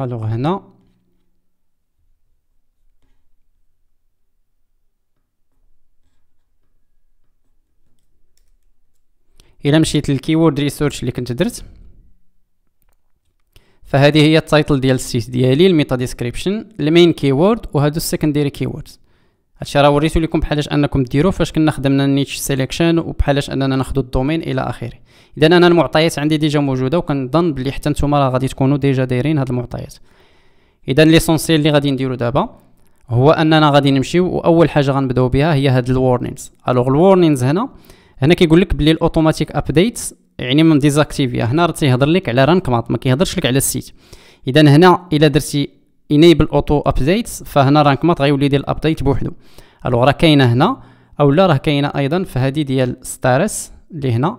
الوغ هنا الا مشيت للكيورد ريسيرش اللي كنت درت فهذه هي التايتل ديال السيت ديالي الميتا ديسكريبشن المين كيورد وهادو السكنديري كيوردز هادشي راه وريتو لكم بحالاش انكم ديروه فاش كنا خدمنا النيتش سيليكشن وبحالاش اننا ناخذ الدومين الى اخره اذا انا المعطيات عندي ديجا موجوده وكنظن بلي حتى نتوما راه غادي تكونوا ديجا دايرين هاد المعطيات اذا ليسونسيال اللي غادي نديرو دابا هو اننا غادي نمشيو واول حاجه غنبداو بها هي هاد الورنينز الوغ الورنينز هنا هنا كيقول لك بلي الاوتوماتيك ابديت يعني من ديزاكتيفيا هنا راه تيهضر لك على رانك ماب ما كيهضرش لك على السيت اذا هنا الا درتي انيبل اوتو ابديت فهنا رانك ماط غيولي يدير الابديت بوحدو الو راه كاينه هنا اولا راه كاينه ايضا في هذه ديال ستارس اللي هنا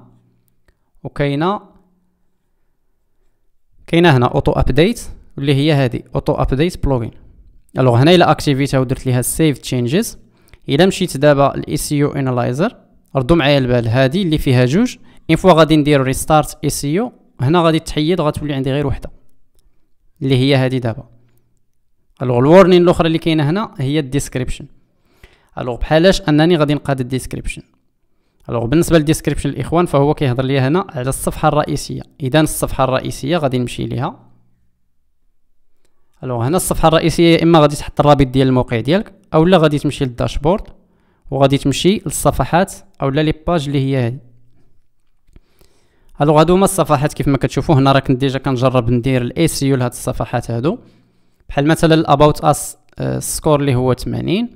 وكاينه كاينه هنا اوتو ابديت اللي هي هذه اوتو ابديت بلوجين الوغ هنا الا اكتيفيتها ودرت ليها سيف تشينجز الا مشيت دابا الاي سي يو انالايزر ردوا معايا البال هذه اللي فيها جوج اون فوا غادي ندير ريستارت اي سي او هنا غادي تحيد غتولي عندي غير وحده اللي هي هذه دابا الوغ الورنين الاخرى اللي كاينه هنا هي الديسكريبشن الوغ بحالاش انني غادي نقاد الديسكريبشن الوغ بالنسبه للديسكريبشن الاخوان فهو كيهضر ليا هنا على الصفحه الرئيسيه اذا الصفحه الرئيسيه غادي نمشي ليها الوغ هنا الصفحه الرئيسيه يا اما غادي تحط الرابط ديال الموقع ديالك اولا غادي تمشي للداشبورد وغادي تمشي للصفحات لا لي باج اللي هي هادي الوغ هادو هما الصفحات كيف ما كتشوفوا هنا راه كنت ديجا كنجرب ندير الاي سي يو لهاد الصفحات هادو بحال مثلا الاباوت اس سكور اللي هو 80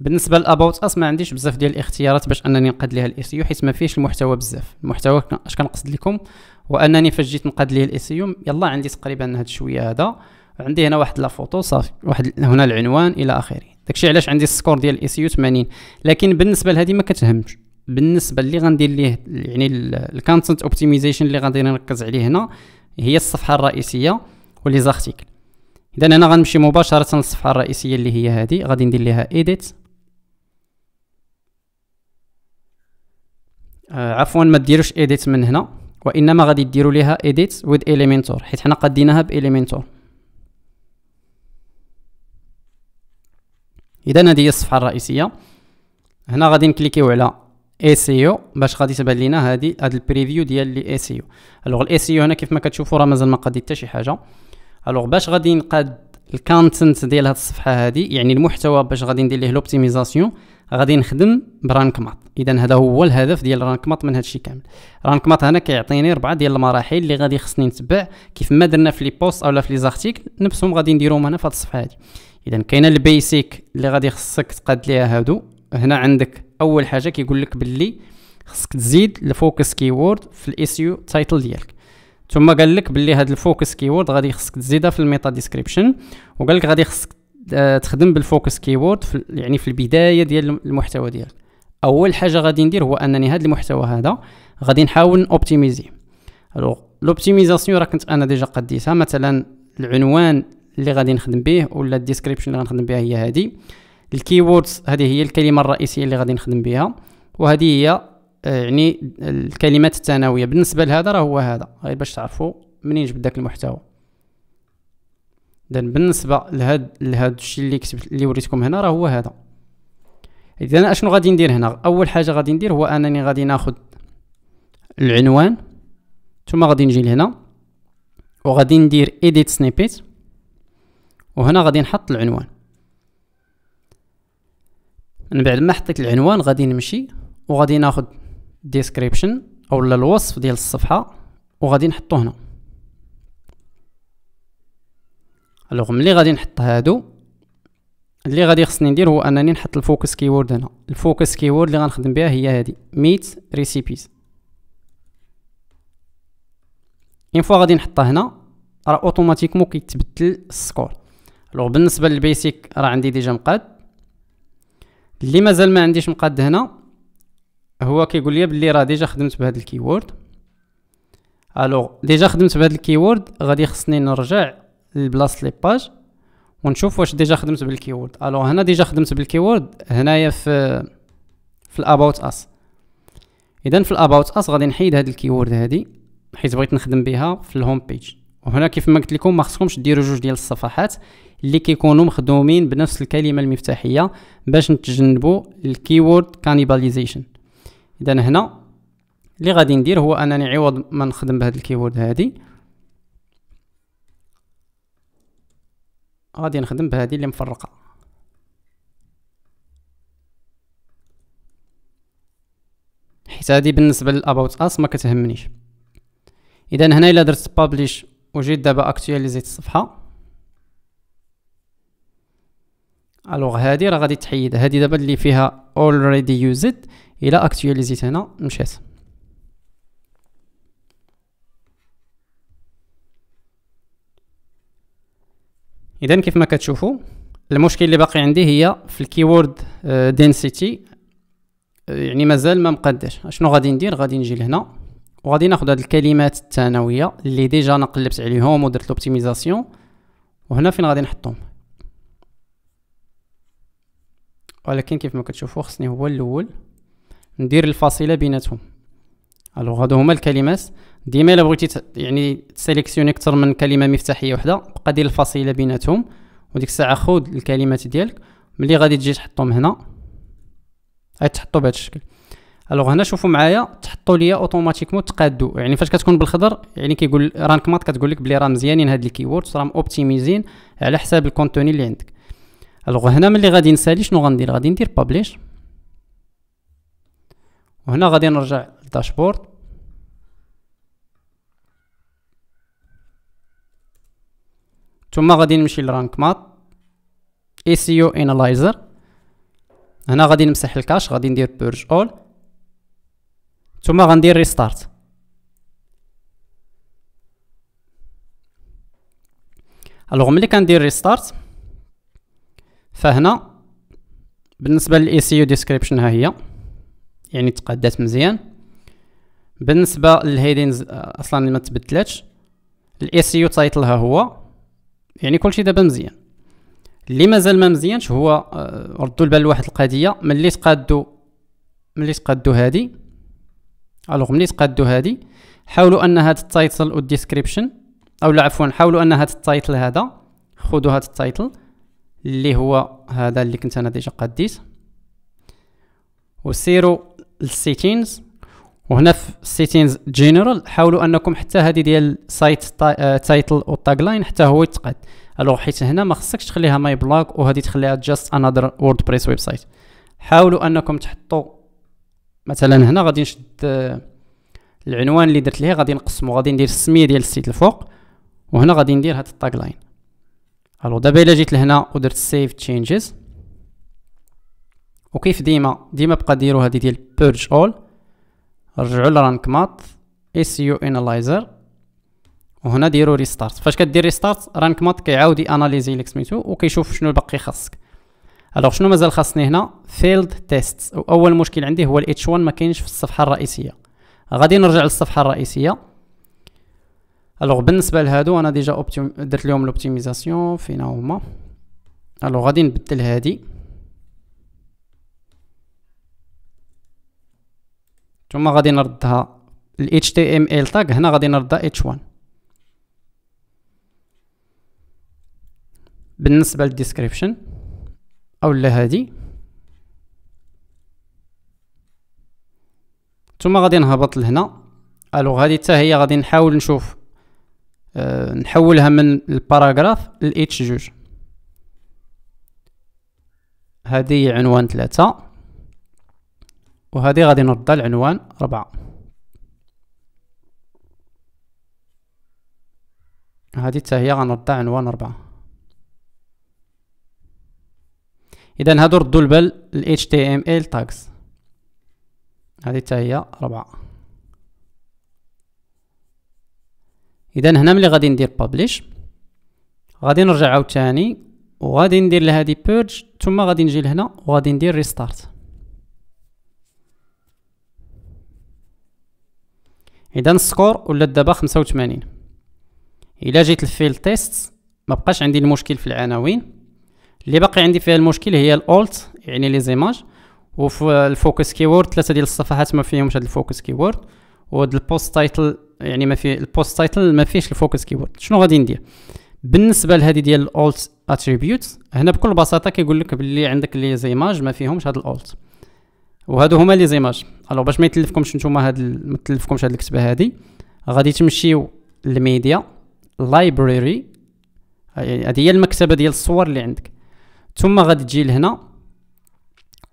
بالنسبه للاباوت اس ما عنديش بزاف ديال الاختيارات باش انني نقاد ليها الاي سي يو حيت ما فيهش المحتوى بزاف المحتوى اش كنقصد لكم وانني فاش جيت نقاد ليه الاي سي يو يلا عندي تقريبا هاد شويه هذا عندي هنا واحد لا فوتو صافي واحد هنا العنوان الى اخره داكشي علاش عندي السكور ديال الاي سي يو 80 لكن بالنسبه لهذه ما كتهمش بالنسبه اللي غندير ليه يعني الكونتنت اوبتيمايزيشن اللي غادي نركز عليه هنا هي الصفحه الرئيسيه ولي زارتيكل اذا انا غنمشي مباشره للصفحه الرئيسيه اللي هي هذه غادي ندير ليها ايديت آه عفوا ما ديروش ايديت من هنا وانما غادي ديروا ليها ايديت ويد اليمنتور حيت حنا قديناها باليمنتور اذا هذه هي الصفحه الرئيسيه هنا غادي نكليكيو على اي سي او باش غادي تبان لينا هذه هاد البريفيو ديال لي اي سي او الوغ الاي سي او هنا كيف ما كتشوفوا راه مازال ما قادي حتى شي حاجه الوغ باش غادي نقاد الكونتنت ديال هاد الصفحه هذه يعني المحتوى باش غادي ندير ليه لوبتيميزاسيون غادي نخدم برانك مات اذا هذا هو الهدف ديال رانك مات من هادشي كامل رانك مات هنا كيعطيني اربعه ديال المراحل اللي غادي خصني نتبع كيف ما درنا في لي بوست اولا في لي زارتيكل نفسهم غادي نديرهم هنا في هاد الصفحه هذه اذا كاينه البيسيك اللي غادي خصك تقاد ليها هادو هنا عندك اول حاجه كيقول لك باللي خصك تزيد الفوكس كيورد في الاس يو تايتل ديالك ثم قال لك باللي هاد الفوكس كيورد غادي خصك تزيدها في الميتا ديسكريبشن وقال لك غادي خصك آه، تخدم بالفوكس كيورد في يعني في البدايه ديال المحتوى ديالك اول حاجه غادي ندير هو انني هاد المحتوى هذا غادي نحاول نوبتيميزي الوغ لوبتيميزاسيون راه كنت انا ديجا قديتها مثلا العنوان اللي غادي نخدم به ولا الديسكريبشن اللي غنخدم بها هي هذه الكيوردز هذه هي الكلمه الرئيسيه اللي غادي نخدم بها وهذه هي آه، يعني الكلمات الثانويه بالنسبه لهذا راه هو هذا غير باش تعرفوا منين جبت داك المحتوى اذا بالنسبه لهاد لهاد الشيء اللي كتبت اللي وريتكم هنا راه هو هذا اذا اشنو غادي ندير هنا اول حاجه غادي ندير هو انني غادي ناخذ العنوان ثم غادي نجي لهنا وغادي ندير ايديت سنيبيت وهنا غادي نحط العنوان من بعد ما حطيت العنوان غادي نمشي وغادي ناخد ديسكريبشن او الوصف ديال الصفحه وغادي نحطو هنا الوغ ملي غادي نحط هادو اللي غادي خصني ندير هو انني نحط الفوكس كيورد هنا الفوكس كيورد اللي غنخدم بها هي هادي ميت ريسيبيز اون فوا غادي نحطها هنا راه اوتوماتيكمون كيتبدل السكور الوغ بالنسبه للبيسيك راه عندي ديجا مقاد اللي مازال ما عنديش مقاد هنا هو كيقول لي بلي راه ديجا خدمت بهذا الكيورد الوغ ديجا خدمت بهذا الكيورد غادي خصني نرجع لبلاصه لي باج ونشوف واش ديجا خدمت بالكيورد الوغ هنا ديجا خدمت بالكيورد هنايا في في الاباوت اس اذا في الاباوت اس غادي نحيد هاد الكيورد هادي حيت بغيت نخدم بها في الهوم بيج وهنا كيف ما قلت لكم ما خصكمش ديروا جوج ديال الصفحات اللي كيكونوا مخدومين بنفس الكلمه المفتاحيه باش نتجنبوا الكيورد كانيباليزيشن اذا هنا اللي غادي ندير هو انني عوض ما نخدم بهذا الكيورد هذه غادي نخدم بهذه اللي مفرقه حيت هذه بالنسبه للاباوت اس ما كتهمنيش اذا هنا الا درت بابليش وجيت دابا اكتواليزيت الصفحه الوغ هادي راه غادي تحيد هادي دابا اللي فيها اولريدي يوزد الى اكتواليزيت هنا مشات اذا كيف ما كتشوفوا المشكل اللي باقي عندي هي في الكيورد دينسيتي آه، آه، يعني مازال ما مقداش شنو غادي ندير غادي نجي لهنا وغادي ناخذ هاد الكلمات الثانويه اللي ديجا انا قلبت عليهم ودرت لوبتيميزاسيون وهنا فين غادي نحطهم ولكن كيف ما كتشوفوا خصني هو الاول ندير الفاصله بيناتهم الوغ هادو هما الكلمات ديما الا بغيتي يعني تسيليكسيوني اكثر من كلمه مفتاحيه وحده بقى دير الفاصله بيناتهم وديك الساعه خود الكلمات ديالك ملي غادي تجي تحطهم هنا غتحطو بهذا الشكل الوغ هنا شوفوا معايا تحطوا ليا اوتوماتيكمون تقادو يعني فاش كتكون بالخضر يعني كيقول رانك مات كتقول لك بلي راه مزيانين هاد الكيوردز راه اوبتيميزين على حساب الكونتوني اللي عندك الوغ هنا ملي غادي نسالي شنو غندير غادي ندير بابليش وهنا غادي نرجع للداشبورد ثم غادي نمشي لرانك مات اي سي يو انالايزر هنا غادي نمسح الكاش غادي ندير بيرج اول ثم غندير ريستارت الوغ ملي كندير ريستارت فهنا بالنسبه للاي سي يو ديسكريبشن ها هي يعني تقادات مزيان بالنسبه للهيدينز آه، اصلا ما تبدلاتش الاي سي يو تايتل ها هو يعني كلشي دابا مزيان اللي مازال ما مزيانش هو آه، ردوا البال لواحد القضيه ملي تقادو ملي تقادو هادي الوغ ملي تقادو هادي حاولوا ان هاد التايتل والديسكريبشن او لا عفوا حاولوا ان هاد التايتل هذا خذوا هاد التايتل اللي هو هذا اللي كنت انا ديجا قديت وسيروا للسيتينز وهنا في السيتينز جينيرال حاولوا انكم حتى هذه ديال سايت تايتل والتاغ لاين حتى هو يتقاد الوغ حيت هنا ما خصكش تخليها ماي بلوك وهذه تخليها جاست انذر ووردبريس ويب سايت حاولوا انكم تحطوا مثلا هنا غادي نشد آه، العنوان اللي درت ليه غادي نقسمو غادي ندير السميه ديال السيت الفوق وهنا غادي ندير هاد التاغ لاين الو دابا الا جيت لهنا ودرت سيف تشينجز وكيف ديما ديما بقى ديرو هادي ديال بيرج اول رجعوا لرانك مات اس يو انالايزر وهنا ديرو ريستارت فاش كدير ريستارت رانك مات كيعاود ياناليزي لك سميتو وكيشوف شنو باقي خاصك الوغ شنو مازال خاصني هنا فيلد تيست واول مشكل عندي هو الاتش 1 ما كاينش في الصفحه الرئيسيه غادي نرجع للصفحه الرئيسيه الوغ بالنسبه لهادو انا ديجا درت لهم لوبتيميزاسيون فينا هما الوغ غادي نبدل هادي ثم غادي نردها ال HTML تاغ هنا غادي نردها h1 بالنسبه للديسكريبشن اولا هادي ثم غادي نهبط لهنا الوغ هادي حتى هي غادي نحاول نشوف آه، نحولها من الباراغراف لاتش جوج هذه عنوان ثلاثة وهذه غادي نردها لعنوان ربعة هذه حتى هي غنردها عنوان ربعة اذا هادو ردوا البال ال HTML tags هذه حتى هي ربعة اذا هنا ملي غادي ندير بابليش غادي نرجع عاوتاني وغادي ندير لهادي بيرج ثم غادي نجي لهنا وغادي ندير ريستارت اذا السكور ولات دابا 85 الا جيت لفيل تيست ما بقاش عندي المشكل في العناوين اللي باقي عندي فيها المشكل هي الاولت يعني لي زيماج وفي الفوكس كيورد ثلاثه ديال الصفحات ما فيهمش هاد الفوكس كيورد وهاد البوست تايتل يعني ما في البوست تايتل ما فيهش الفوكس كيبورد شنو غادي ندير بالنسبه لهذه ديال الالت اتريبيوت هنا بكل بساطه كيقول لك باللي عندك لي زيماج ما فيهمش هاد الالت وهادو هما لي زيماج الو باش ما يتلفكمش نتوما هاد ما تلفكمش هاد الكتبه هادي غادي تمشيو للميديا لايبراري هذه هي المكتبه ديال الصور اللي عندك ثم غادي تجي لهنا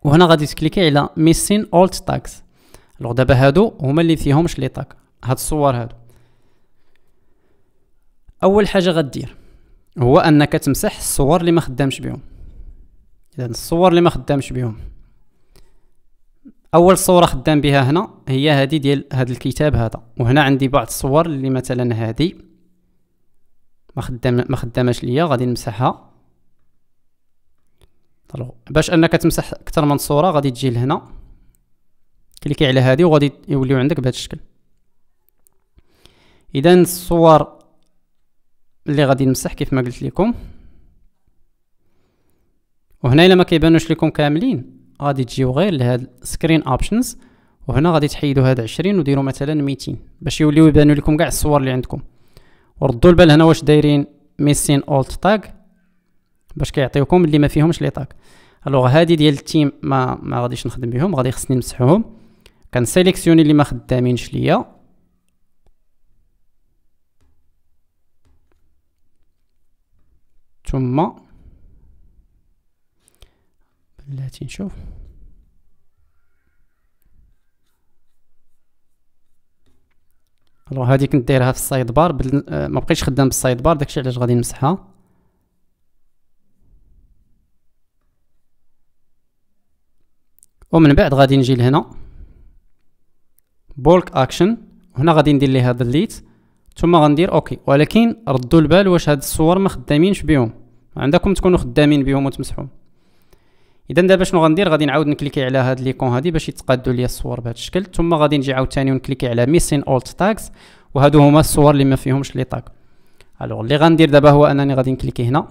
وهنا غادي تكليكي على ميسين اولت تاكس لوغ دابا هادو هما اللي فيهمش لي طاك هاد الصور هادو اول حاجه غدير هو انك تمسح الصور اللي ما خدامش بهم اذا الصور اللي ما خدامش بهم اول صوره خدام بها هنا هي هذه ديال هذا الكتاب هذا وهنا عندي بعض الصور اللي مثلا هذه ما خدام ما خداماش ليا غادي نمسحها باش انك تمسح اكثر من صوره غادي تجي لهنا كليكي على هذه وغادي يوليو عندك بهذا الشكل اذا الصور اللي غادي نمسح كيف ما قلت لكم وهنا الا ما كيبانوش لكم كاملين غادي تجيو غير لهاد سكرين اوبشنز وهنا غادي تحيدوا هاد 20 وديروا مثلا 200 باش يوليو يبانوا لكم كاع الصور اللي عندكم وردوا البال هنا واش دايرين ميسين اولت تاغ باش كيعطيوكم اللي ما فيهمش لي تاغ الوغ هادي ديال التيم ما ما غاديش نخدم بهم غادي خصني نمسحهم كنسيليكسيوني اللي ما خدامينش ليا ثم بلاتي نشوف الوغ هادي كنت دايرها في السايد بار بل... آه، ما بقيتش خدام بالسايد بار داكشي علاش غادي نمسحها ومن بعد غادي نجي لهنا بولك اكشن هنا غادي ندير ليه هذا الليت ثم غندير اوكي ولكن ردوا البال واش هاد الصور ما خدامينش بهم عندكم تكونوا خدامين بهم وتمسحوهم اذا دابا شنو غندير غادي نعاود نكليكي على هاد ليكون هادي باش يتقادوا ليا الصور بهذا الشكل ثم غادي نجي عاوتاني ونكليكي على ميسين اولت تاغز وهادو هما الصور اللي ما فيهمش لي تاغ الوغ اللي غندير دابا هو انني غادي نكليكي هنا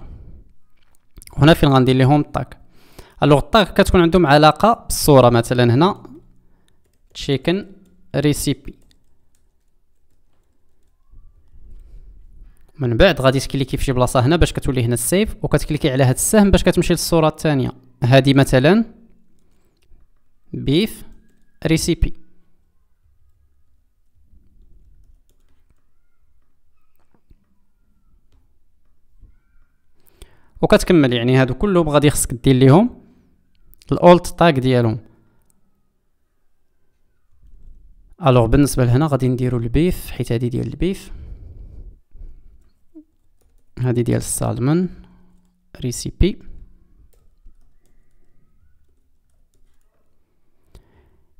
هنا فين غندير ليهم التاغ الوغ التاغ كتكون عندهم علاقه بالصوره مثلا هنا تشيكن ريسيبي من بعد غادي تكليكي في شي بلاصه هنا باش كتولي هنا السيف وكتكليكي على هاد السهم باش كتمشي للصوره الثانيه هادي مثلا بيف ريسيبي وكتكمل يعني هادو كلهم غادي خصك دير ليهم الاولت تاغ ديالهم الوغ بالنسبه لهنا غادي نديرو البيف حيت هادي ديال البيف هادي ديال السالمون ريسيبي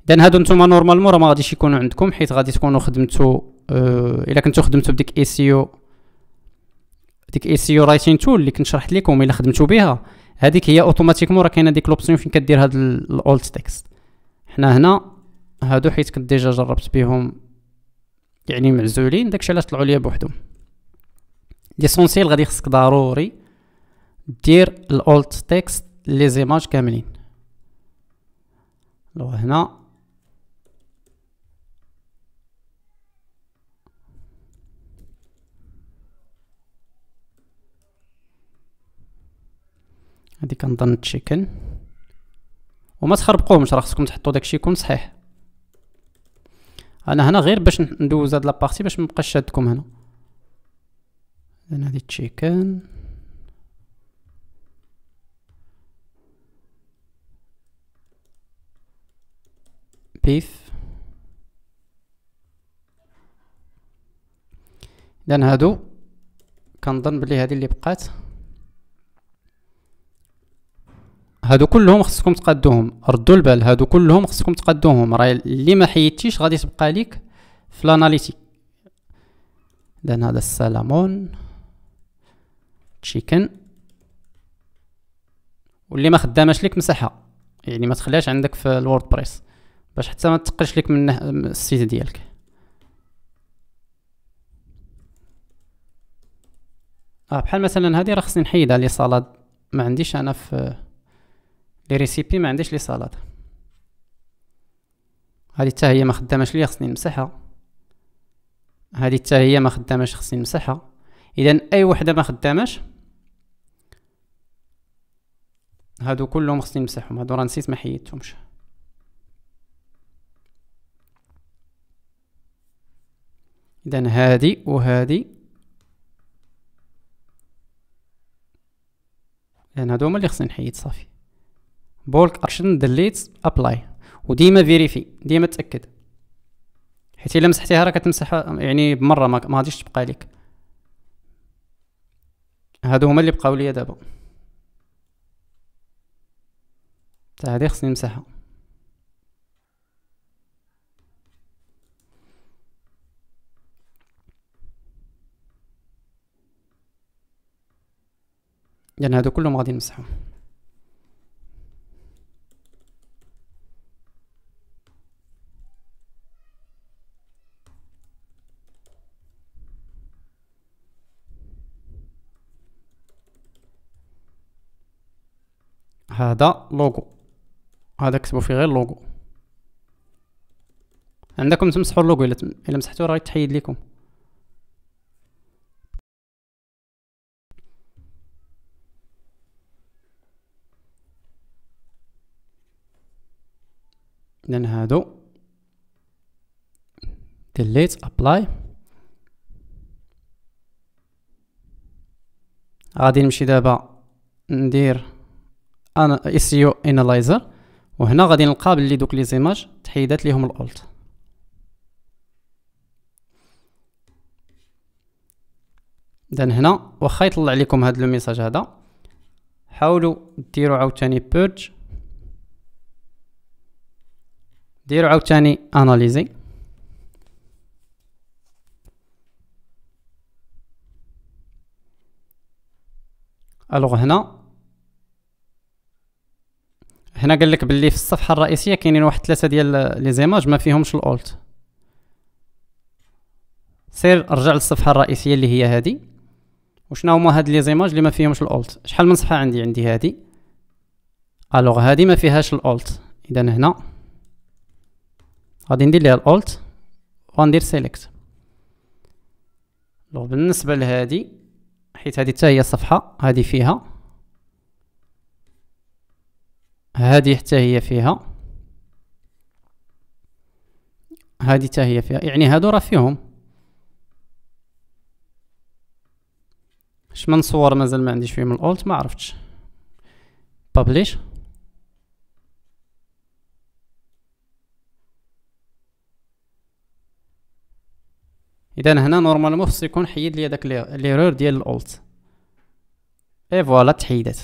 دان هادو نتوما نورمالمون راه ما غاديش يكونوا عندكم حيت غادي تكونوا خدمتو آه، الا كنتو خدمتو بديك اي سي او ديك اي سي او رايتين تول اللي كنت شرحت لكم الا خدمتو بها هذيك هي اوتوماتيكمون راه كاينه ديك لوبسيون فين كدير هاد الاولت تكست حنا هنا هادو حيت كنت ديجا جربت بيهم يعني معزولين داكشي علاش طلعوا ليا بوحدهم ليسونسيال غادي خصك ضروري دير الاولت تكست لي زيماج كاملين لو هنا هادي كنظن تشيكن وما تخربقوهمش راه خصكم تحطوا داكشي يكون صحيح انا هنا غير باش ندوز هاد لابارتي باش مبقاش شادكم هنا انا هادي تشيكن بيف اذا هادو كنظن بلي هادي اللي بقات هادو كلهم خصكم تقادوهم ردوا البال هادو كلهم خصكم تقادوهم راه اللي ما حيدتيش غادي تبقى ليك في الاناليتيك اذا هذا السلمون تشيكن واللي ما خداماش ليك مسحها يعني ما تخليهاش عندك في الورد بريس باش حتى ما تقلش ليك من السيت ديالك اه بحال مثلا هذه راه خصني نحيدها لي صالاد ما عنديش انا في لي ريسيبي ما عنديش لي سلطه هذه حتى هي ما خداماش ليا خصني نمسحها هذه حتى هي ما خداماش خصني نمسحها اذا اي وحده ما خداماش هادو كلهم خصني نمسحهم هادو راه نسيت ما حيدتهمش اذا هادي وهادي لان هادو هما اللي خصني نحيد صافي بولك اكشن ديليت ابلاي وديما فيريفي ديما تاكد حيت الا مسحتيها راه كتمسح يعني بمره ما غاديش تبقى لك هادو هما اللي بقاو ليا دابا تاع هادي خصني نمسحها لان يعني هادو كلهم غادي نمسحهم هذا لوغو هذا كتبوا فيه غير لوغو عندكم تمسحوا اللوغو الا الا مسحتوه راه يتحيد لكم اذا هادو ديليت ابلاي غادي نمشي دابا ندير انا اس يو انالايزر وهنا غادي نلقى بلي دوك لي زيماج تحيدات ليهم الالت اذا هنا واخا يطلع لكم هاد لو ميساج هذا حاولوا ديروا عاوتاني بيرج ديروا عاوتاني اناليزي الوغ هنا هنا قال لك باللي في الصفحه الرئيسيه كاينين واحد ثلاثه ديال لي زيماج ما فيهمش الالت سير ارجع للصفحه الرئيسيه اللي هي هذه وشنو هما هاد لي زيماج اللي ما فيهمش الالت شحال من صفحه عندي عندي هذه الوغ هذه ما فيهاش الالت اذا هنا غادي ندير ليها الالت وغندير سيليكت لو بالنسبه لهادي حيت هادي حتى هي صفحه هادي فيها هذه حتى هي فيها هذه حتى هي فيها يعني هادو راه فيهم اش صور مازال ما عنديش فيهم الاولت ما عرفتش بابليش اذا هنا نورمالمون خص يكون حيد لي داك ليرور ديال الاولت اي فوالا تحيدات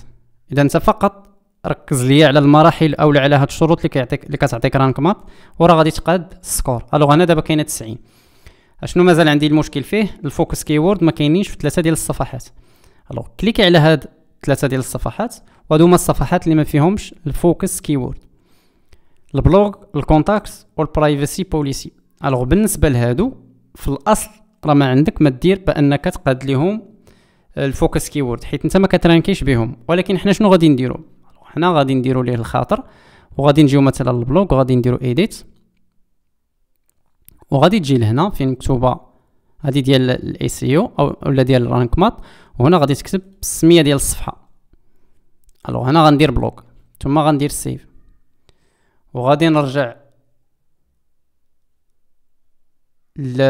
اذا انت فقط ركز ليا على المراحل او على هاد الشروط اللي كيعطيك اللي كتعطيك رانك ماب وراه غادي تقاد السكور الوغ انا دابا كاينه 90 اشنو مازال عندي المشكل فيه الفوكس كيورد ما كاينينش في ثلاثه ديال الصفحات الوغ كليكي على هاد ثلاثه ديال الصفحات وهادو هما الصفحات اللي ما فيهمش الفوكس كيورد البلوغ الكونتاكت والبرايفسي بوليسي الوغ بالنسبه لهادو في الاصل راه ما عندك ما دير بانك تقاد ليهم الفوكس كيورد حيت انت ما كترانكيش بهم ولكن حنا شنو غادي نديرو هنا غادي نديرو ليه الخاطر وغادي نجيو مثلا للبلوك وغادي نديرو ايديت وغادي تجي لهنا فين مكتوبه هذه ديال الاي سي او ولا ديال الرانك مات وهنا غادي تكتب السميه ديال الصفحه الو هنا غندير بلوك ثم غندير سيف وغادي نرجع ل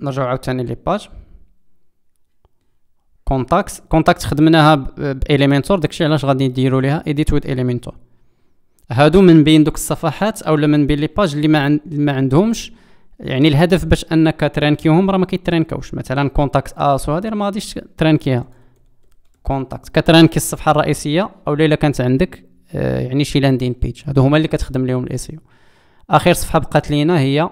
نرجع عاوتاني لي باج كونتاكت كونتاكت خدمناها بإليمنتور داكشي علاش غادي نديرو ليها إيديت ويت إليمنتور هادو من بين دوك الصفحات اولا من بين لي باج اللي ما, عن... ما عندهمش يعني الهدف باش انك ترانكيهم راه ما كيترانكوش مثلا كونتاكت اس وهادي راه ما غاديش ترانكيها كونتاكت كترانكي الصفحه الرئيسيه اولا الا كانت عندك آه، يعني شي لاندين بيج هادو هما اللي كتخدم ليهم الاي e اخر صفحه بقات لينا هي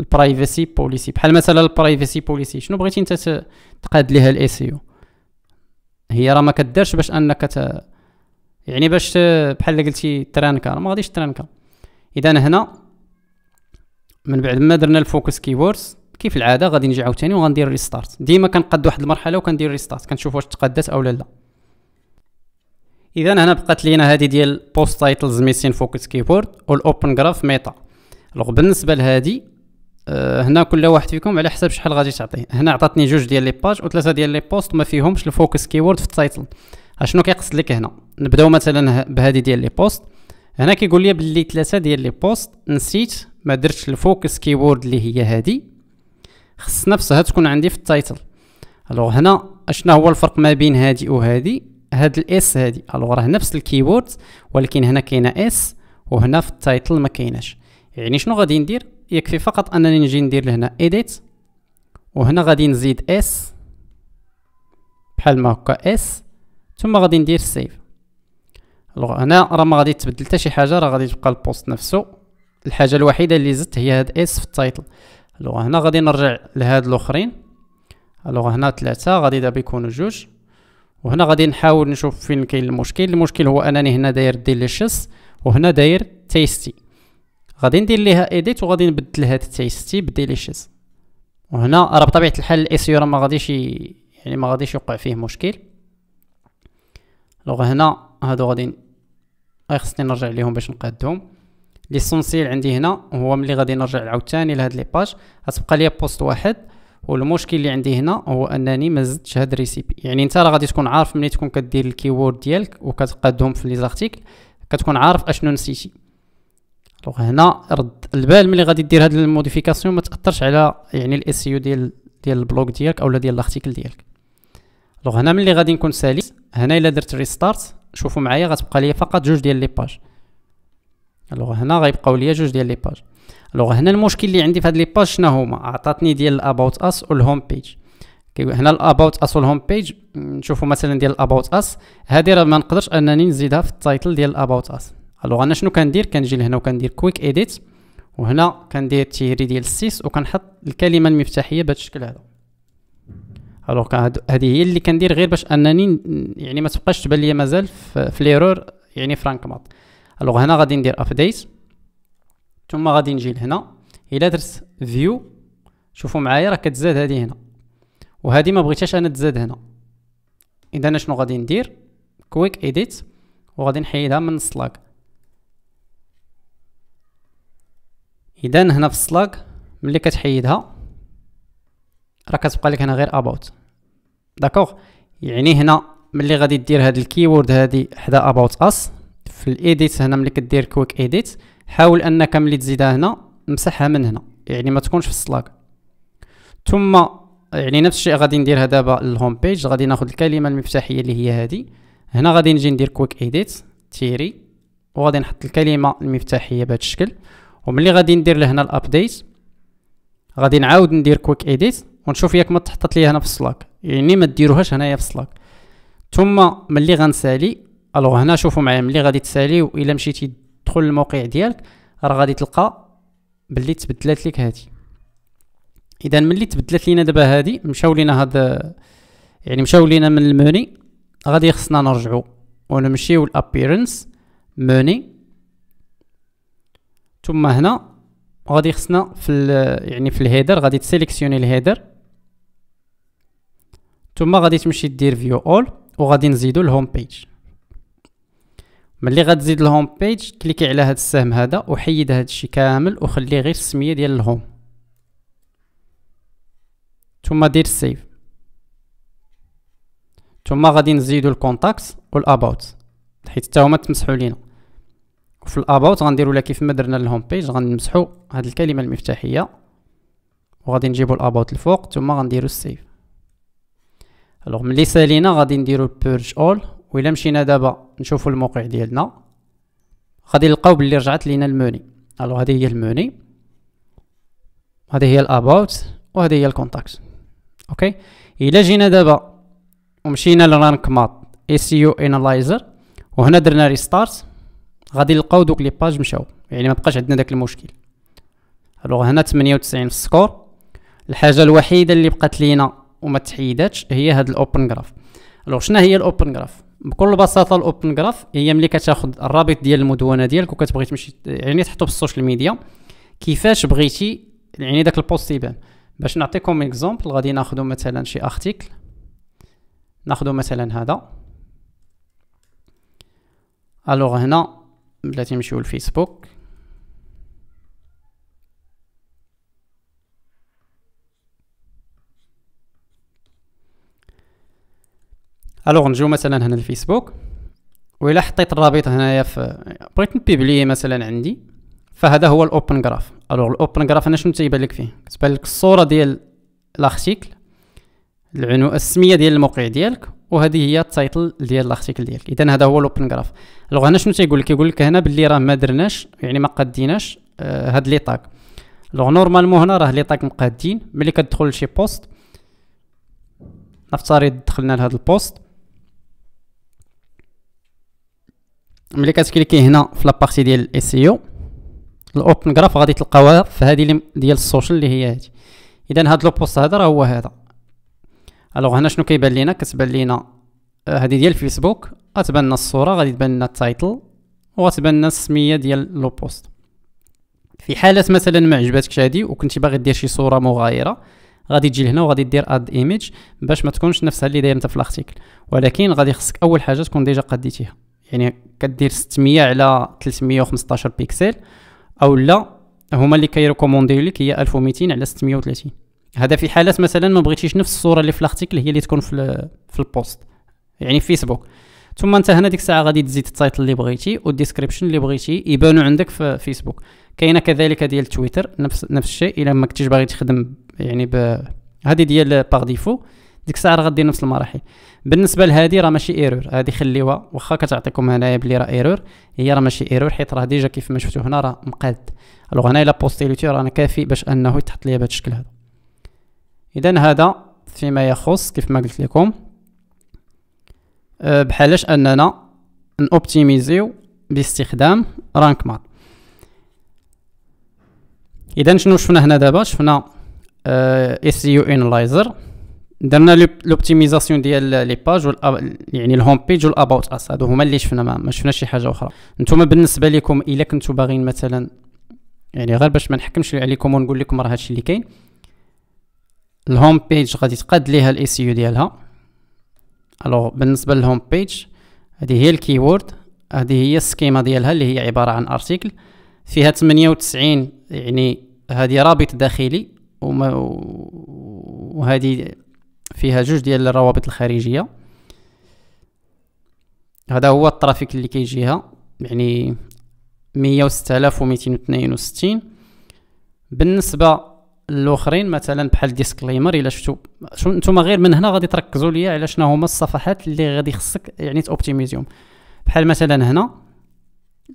البرايفسي بوليسي بحال مثلا البرايفسي بوليسي شنو بغيتي انت تقاد ليها الاي هي راه ما كدارش باش انك ت... يعني باش بحال اللي قلتي ترانكا ما غاديش ترانكا اذا هنا من بعد ما درنا الفوكس كيبورد كيف العاده غادي نجي عاوتاني وغندير ريستارت ديما كنقاد واحد المرحله وكندير ريستارت كنشوف واش تقادات او لا لا اذا هنا بقات لينا هذه ديال بوست تايتلز ميسين فوكس كيبورد والاوبن جراف ميتا لو بالنسبه لهادي أه هنا كل واحد فيكم على حسب شحال غادي تعطيه هنا عطاتني جوج ديال لي باج وثلاثه ديال لي بوست ما فيهمش الفوكس كيورد في التايتل اشنو كيقصد لك هنا نبداو مثلا بهذه ديال لي بوست هنا كيقول لي باللي ثلاثه ديال لي بوست نسيت ما درتش الفوكس كيورد اللي هي هذه خص نفسها تكون عندي في التايتل الوغ هنا اشنا هو الفرق ما بين هذه وهذه هاد الاس هادي الوغ راه نفس الكيورد ولكن هنا كاينه اس وهنا في التايتل ما كايناش يعني شنو غادي ندير يكفي فقط انني نجي ندير لهنا ايديت وهنا غادي نزيد اس بحال ما هكا اس ثم غادي ندير سيف الوغ هنا راه ما غادي تبدل حتى شي حاجه راه غادي تبقى البوست نفسه الحاجه الوحيده اللي زدت هي هاد اس في التايتل الوغ هنا غادي نرجع لهاد الاخرين الوغ هنا ثلاثه غادي دابا يكونوا جوج وهنا غادي نحاول نشوف فين كاين المشكل المشكل هو انني هنا داير ديليشيس وهنا داير تيستي غادي ندير ليها ايديت وغادي نبدل هاد التعيستي بديليشيز وهنا راه بطبيعه الحال الاسيور ما غاديش يعني ما غاديش يوقع فيه مشكل لوغ هنا هادو غادي خصني نرجع ليهم باش نقادهم ليسونسيال عندي هنا هو ملي غادي نرجع عاوتاني لهاد لي باج غتبقى ليا بوست واحد والمشكل اللي عندي هنا هو انني ما زدتش هاد ريسيبي يعني انت راه غادي تكون عارف ملي تكون كدير الكيورد ديالك وكتقادهم في لي زارتيكل كتكون عارف اشنو نسيتي دونك هنا رد البال ملي غادي دير هاد الموديفيكاسيون ما تاثرش على يعني الاس يو e ديال ديال البلوك ديالك اولا ديال الارتيكل ديالك دونك هنا ملي غادي نكون سالي هنا الا درت ريستارت شوفوا معايا غتبقى لي فقط جوج ديال لي باج الوغ هنا غيبقاو ليا جوج ديال لي باج الوغ هنا المشكل اللي عندي في هاد لي باج شنو هما عطاتني ديال الاباوت اس والهوم بيج هنا الاباوت اس والهوم بيج نشوفوا مثلا ديال الاباوت اس هذه راه ما نقدرش انني نزيدها في التايتل ديال الاباوت اس الوغ انا شنو كندير كنجي لهنا وكندير كويك ايديت وهنا كندير تيري ديال السيس وكنحط الكلمه المفتاحيه بهذا الشكل هذا الوغ هذه هي اللي كندير غير باش انني يعني ما تبقاش تبان لي مازال في ليرور يعني فرانك مات الوغ هنا غادي ندير ابديت ثم غادي نجي لهنا الا درت فيو شوفوا معايا راه كتزاد هذه هنا وهذه ما بغيتهاش انا تزاد هنا اذا انا شنو غادي ندير كويك ايديت وغادي نحيدها من السلاك اذا هنا في السلاك ملي كتحيدها راه كتبقى لك هنا غير اباوت داكوغ يعني هنا ملي غادي دير هاد الكيورد هادي حدا اباوت اس في الايديت هنا ملي كدير كويك ايديت حاول انك ملي تزيدها هنا مسحها من هنا يعني ما تكونش في السلاك ثم يعني نفس الشيء غادي نديرها دابا للهوم بيج غادي ناخذ الكلمه المفتاحيه اللي هي هادي هنا غادي نجي ندير كويك ايديت تيري وغادي نحط الكلمه المفتاحيه بهذا الشكل وملي غادي ندير لهنا الابديت غادي نعاود ندير كويك ايديت ونشوف ياك ما تحطت لي هنا في السلاك يعني ما ديروهاش هنايا في السلاك ثم ملي غنسالي الوغ هنا شوفوا معايا ملي غادي تسالي والا مشيتي تدخل للموقع ديالك راه غادي تلقى بلي تبدلات لك هادي اذا ملي تبدلت لينا دابا هادي مشاو لينا هاد يعني مشاو لينا من الموني غادي خصنا نرجعو ونمشيو لابيرنس موني ثم هنا غادي خصنا في يعني في الهيدر غادي تسيليكسيوني الهيدر ثم غادي تمشي دير فيو اول وغادي نزيدو الهوم بيج ملي غتزيد الهوم بيج كليكي على هاد السهم هذا وحيد هاد الشيء كامل وخلي غير السميه ديال الهوم ثم دير سيف ثم غادي نزيدو الكونتاكت والاباوت حيت حتى هما تمسحوا لينا في الاباوت غنديروا لها كيف ما درنا للهوم بيج غنمسحوا هذه الكلمه المفتاحيه وغادي نجيبوا الاباوت الفوق ثم غنديروا السيف الوغ ملي سالينا غادي نديروا بيرج اول و الا مشينا دابا نشوفوا الموقع ديالنا غادي نلقاو بلي رجعت لينا الموني الوغ هذه هي الموني هذه هي الاباوت وهذه هي الكونتاكت اوكي الا جينا دابا ومشينا لرانك ماب اي سي يو انالايزر وهنا درنا ريستارت غادي نلقاو دوك لي باج مشاو يعني ما بقاش عندنا داك المشكل الوغ هنا 98 في السكور الحاجه الوحيده اللي بقات لينا وما تحيداتش هي هاد الاوبن جراف الوغ شنو هي الاوبن جراف بكل بساطه الاوبن جراف هي ملي كتاخد الرابط ديال المدونه ديالك وكتبغي تمشي يعني تحطو في السوشيال ميديا كيفاش بغيتي يعني داك البوست يبان باش نعطيكم اكزومبل غادي ناخذ مثلا شي ارتيكل ناخذ مثلا هذا الوغ هنا بلاتي نمشيو لفيسبوك الوغ نجيو مثلا هنا و وإلا حطيت الرابط هنايا في بغيت نبيبلي مثلا عندي فهذا هو الاوبن جراف الوغ الاوبن جراف انا شنو تيبان لك فيه كتبان لك الصوره ديال لاختيكل العنوان السميه ديال الموقع ديالك وهذه هي التايتل ديال الارتيكل ديالك اذا هذا هو الاوبن جراف الوغ هنا شنو تيقول لك يقول لك هنا باللي راه ما درناش يعني ما قديناش آه هاد لي تاك الوغ نورمالمون هنا راه لي تاك مقادين ملي كتدخل لشي بوست نفترض دخلنا لهذا البوست ملي كتكليكي هنا في لابارتي ديال الاس اي او الاوبن جراف غادي تلقاوها في هذه ديال السوشيال اللي هي هذه اذا هاد لو بوست هذا راه هو هذا الوغ هنا شنو كيبان لينا كتبان لينا هذه آه، ديال فيسبوك غتبان لنا الصوره غادي تبان لنا التايتل وغتبان لنا السميه ديال لو بوست في حاله مثلا ما عجباتكش هذه وكنتي باغي دير شي صوره مغايره غادي تجي لهنا وغادي دير اد ايميج باش ما تكونش نفسها اللي داير انت في الارتيكل ولكن غادي خصك اول حاجه تكون ديجا قديتيها يعني كدير 600 على 315 بيكسل او لا هما اللي كيريكومونديو لك هي 1200 على 630 هذا في حالات مثلا ما بغيتيش نفس الصوره اللي في الارتيكل هي اللي تكون في في البوست يعني في فيسبوك ثم انت هنا ديك الساعه غادي تزيد التايتل اللي بغيتي والديسكريبشن اللي بغيتي يبانوا عندك في فيسبوك كاينه كذلك ديال تويتر نفس نفس الشيء الا ما كنتيش باغي تخدم يعني ب هذه ديال باغ ديفو ديك الساعه راه غادي نفس المراحل بالنسبه لهذه راه ماشي ايرور هذه خليوها واخا كتعطيكم هنايا بلي راه ايرور هي راه ماشي ايرور حيت راه ديجا كيف ما شفتوا هنا راه مقاد الوغ هنا الا بوستيليتي راه انا كافي باش انه يتحط ليا بهذا الشكل هذا اذا هذا فيما يخص كيف ما قلت لكم آه، بحالاش اننا نوبتيميزيو باستخدام رانك مات اذا شنو شفنا هنا دابا شفنا اس يو انلايزر درنا لوبتيميزاسيون ديال لي باج يعني الهوم بيج والاباوت اس هادو هما اللي شفنا ما, ما شفناش شي حاجه اخرى نتوما بالنسبه لكم الا كنتو باغيين مثلا يعني غير باش ما نحكمش عليكم ونقول لكم راه هادشي اللي كاين الهوم بيج غادي تقاد ليها سي يو ديالها الوغ بالنسبه للهوم بيج هذه هي الكيورد هذه هي السكيما ديالها اللي هي عباره عن ارتيكل فيها 98 يعني هذه رابط داخلي وهذه فيها جوج ديال الروابط الخارجيه هذا هو الترافيك اللي كيجيها يعني مية بالنسبه الاخرين مثلا بحال ديسكليمر الا شفتوا نتوما غير من هنا غادي تركزوا ليا على شنو هما الصفحات اللي غادي خصك يعني توبتيميزيوم بحال مثلا هنا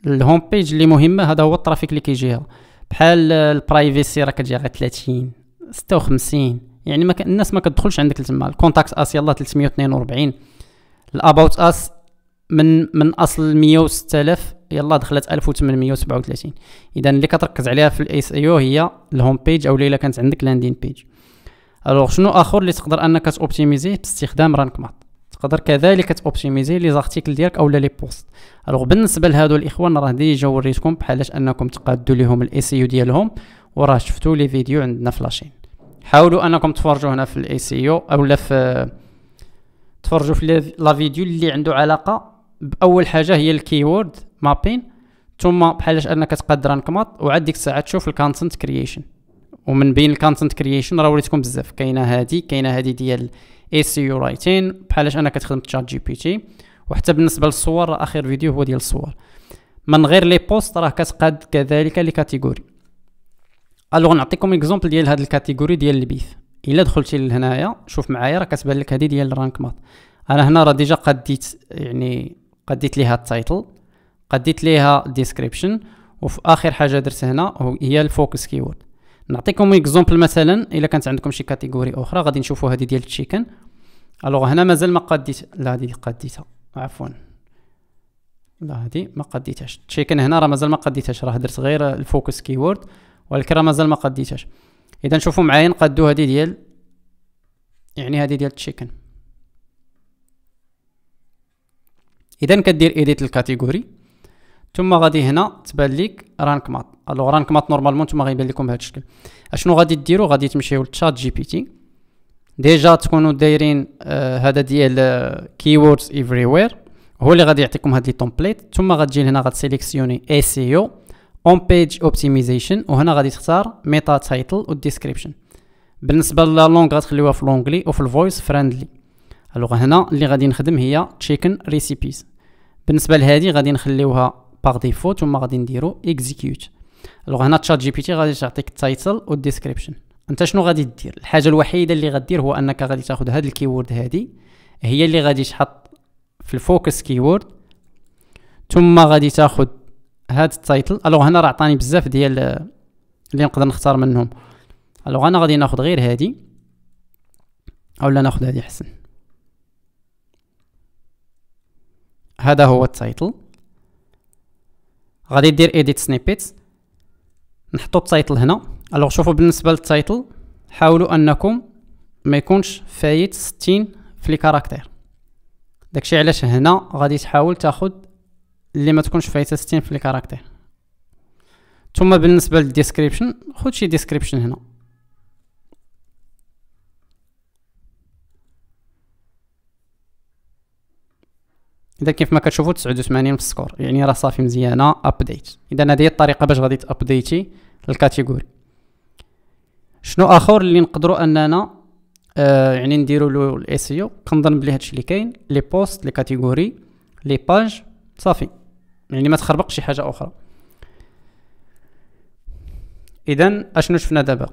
الهوم بيج اللي مهمه هذا هو الترافيك اللي كيجيها بحال البرايفيسي راه كتجي غير 30 56 يعني ما الناس ما كتدخلش عندك لتما الكونتاكت اس يلاه 342 الاباوت اس من من اصل 106000 يلا دخلت 1837 اذا اللي كتركز عليها في الاس اي او هي الهوم بيج او الا كانت عندك لاندين بيج الوغ شنو اخر اللي تقدر انك توبتيميزيه باستخدام رانك مات تقدر كذلك توبتيميزي لي زارتيكل ديالك اولا لي بوست الوغ بالنسبه لهادو الاخوان راه ديجا وريتكم بحالاش انكم تقادوا ليهم الاي سي يو ديالهم وراه شفتوا لي فيديو عندنا فلاشين حاولوا انكم تفرجوا هنا في الاي سي يو اولا في تفرجوا في لا فيديو اللي عنده علاقه باول حاجه هي الكيورد مابين ثم بحالاش انك تقدر نكماط وعاد ديك الساعه تشوف الكونتنت كرييشن ومن بين الكونتنت كرييشن راه وريتكم بزاف كاينه هادي كاينه هادي ديال اي سي يو رايتين بحالاش انك تخدم تشات جي بي تي وحتى بالنسبه للصور راه اخر فيديو هو ديال الصور من غير لي بوست راه كتقاد كذلك لي كاتيجوري الوغ نعطيكم اكزومبل ديال هاد الكاتيجوري ديال البيث الا دخلتي لهنايا شوف معايا راه كتبان لك هادي ديال الرانك مات انا هنا راه ديجا قديت يعني قديت ليها التايتل قديت ليها ديسكريبشن وفي اخر حاجه درت هنا هي الفوكس كيورد نعطيكم اكزومبل مثلا الا كانت عندكم شي كاتيجوري اخرى غادي نشوفوا هذه ديال التشيكن الوغ هنا مازال ما قديت لا هذه قديتها عفوا لا هذه ما قديتهاش تشيكن هنا راه مازال ما قديتهاش راه درت غير الفوكس كيورد ولكن راه مازال ما قديتهاش اذا شوفوا معايا نقدو هذه ديال يعني هذه ديال تشيكن اذا كدير ايديت الكاتيجوري ثم غادي هنا تبان ليك رانك مات الوغ رانك مات نورمالمون ثم غيبان لكم بهذا الشكل اشنو غادي ديروا غادي تمشيو لتشات جي بي تي ديجا تكونوا دايرين آه، هذا آه ديال كيوردز ايفري وير هو اللي غادي يعطيكم هاد لي تومبليت ثم غتجي هنا غتسيليكسيوني اي سي او اون بيج اوبتيمايزيشن وهنا غادي تختار ميتا تايتل والديسكريبشن بالنسبه للونغ غتخليوها في لونغلي وفي الفويس فريندلي الوغ هنا اللي غادي نخدم هي تشيكن ريسيبيز بالنسبه لهادي غادي نخليوها باغ ديفو ثم غادي نديرو اكزيكيوت الوغ هنا تشات جي بي تي غادي تعطيك التايتل والديسكريبشن انت شنو غادي دير الحاجه الوحيده اللي غدير هو انك غادي تاخذ هاد الكيورد هادي هي اللي غادي تحط في الفوكس كيورد ثم غادي تاخذ هاد التايتل الوغ هنا راه عطاني بزاف ديال اللي نقدر نختار منهم الوغ انا غادي ناخذ غير هادي اولا ناخذ هادي احسن هذا هو التايتل غادي دير ايديت سنيبيت نحطو التايتل هنا الوغ شوفوا بالنسبه للتايتل حاولوا انكم ما يكونش فايت 60 في لي كاركتير داكشي علاش هنا غادي تحاول تاخد اللي ما تكونش فايته 60 في لي كاركتير ثم بالنسبه للديسكريبشن خد شي ديسكريبشن هنا اذا كيف ما كتشوفوا 89 في السكور يعني راه صافي مزيانه ابديت اذا هذه هي الطريقه باش غادي تابديتي الكاتيجوري شنو اخر اللي نقدروا اننا آه يعني نديروا له او e كنظن بلي هادشي اللي كاين لي بوست لي كاتيجوري لي باج صافي يعني ما تخربقش شي حاجه اخرى اذا اشنو شفنا دابا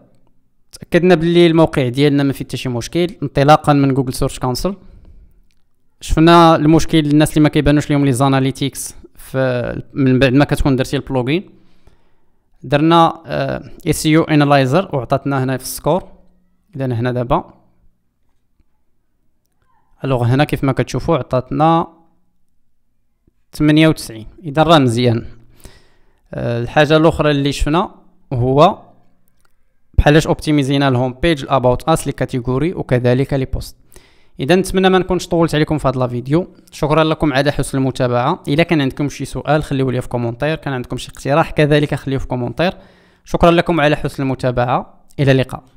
تاكدنا بلي الموقع ديالنا ما فيه حتى شي مشكل انطلاقا من جوجل سيرش كونسول شفنا المشكل الناس اللي ما كيبانوش لهم لي زاناليتيكس من بعد ما كتكون درتي البلوجين درنا اي سي يو انالايزر وعطاتنا هنا في السكور اذا هنا دابا الوغ هنا كيف ما كتشوفوا عطاتنا 98 اذا راه مزيان آه، الحاجه الاخرى اللي شفنا هو بحالاش اوبتيميزينا لهم بيج الاباوت اس لي كاتيجوري وكذلك لي بوست اذا نتمنى ما نكونش طولت عليكم في هذا الفيديو شكرا لكم على حسن المتابعه الا كان عندكم شي سؤال خليوه لي في كومونتير كان عندكم شي اقتراح كذلك خليوه في كومونتير شكرا لكم على حسن المتابعه الى اللقاء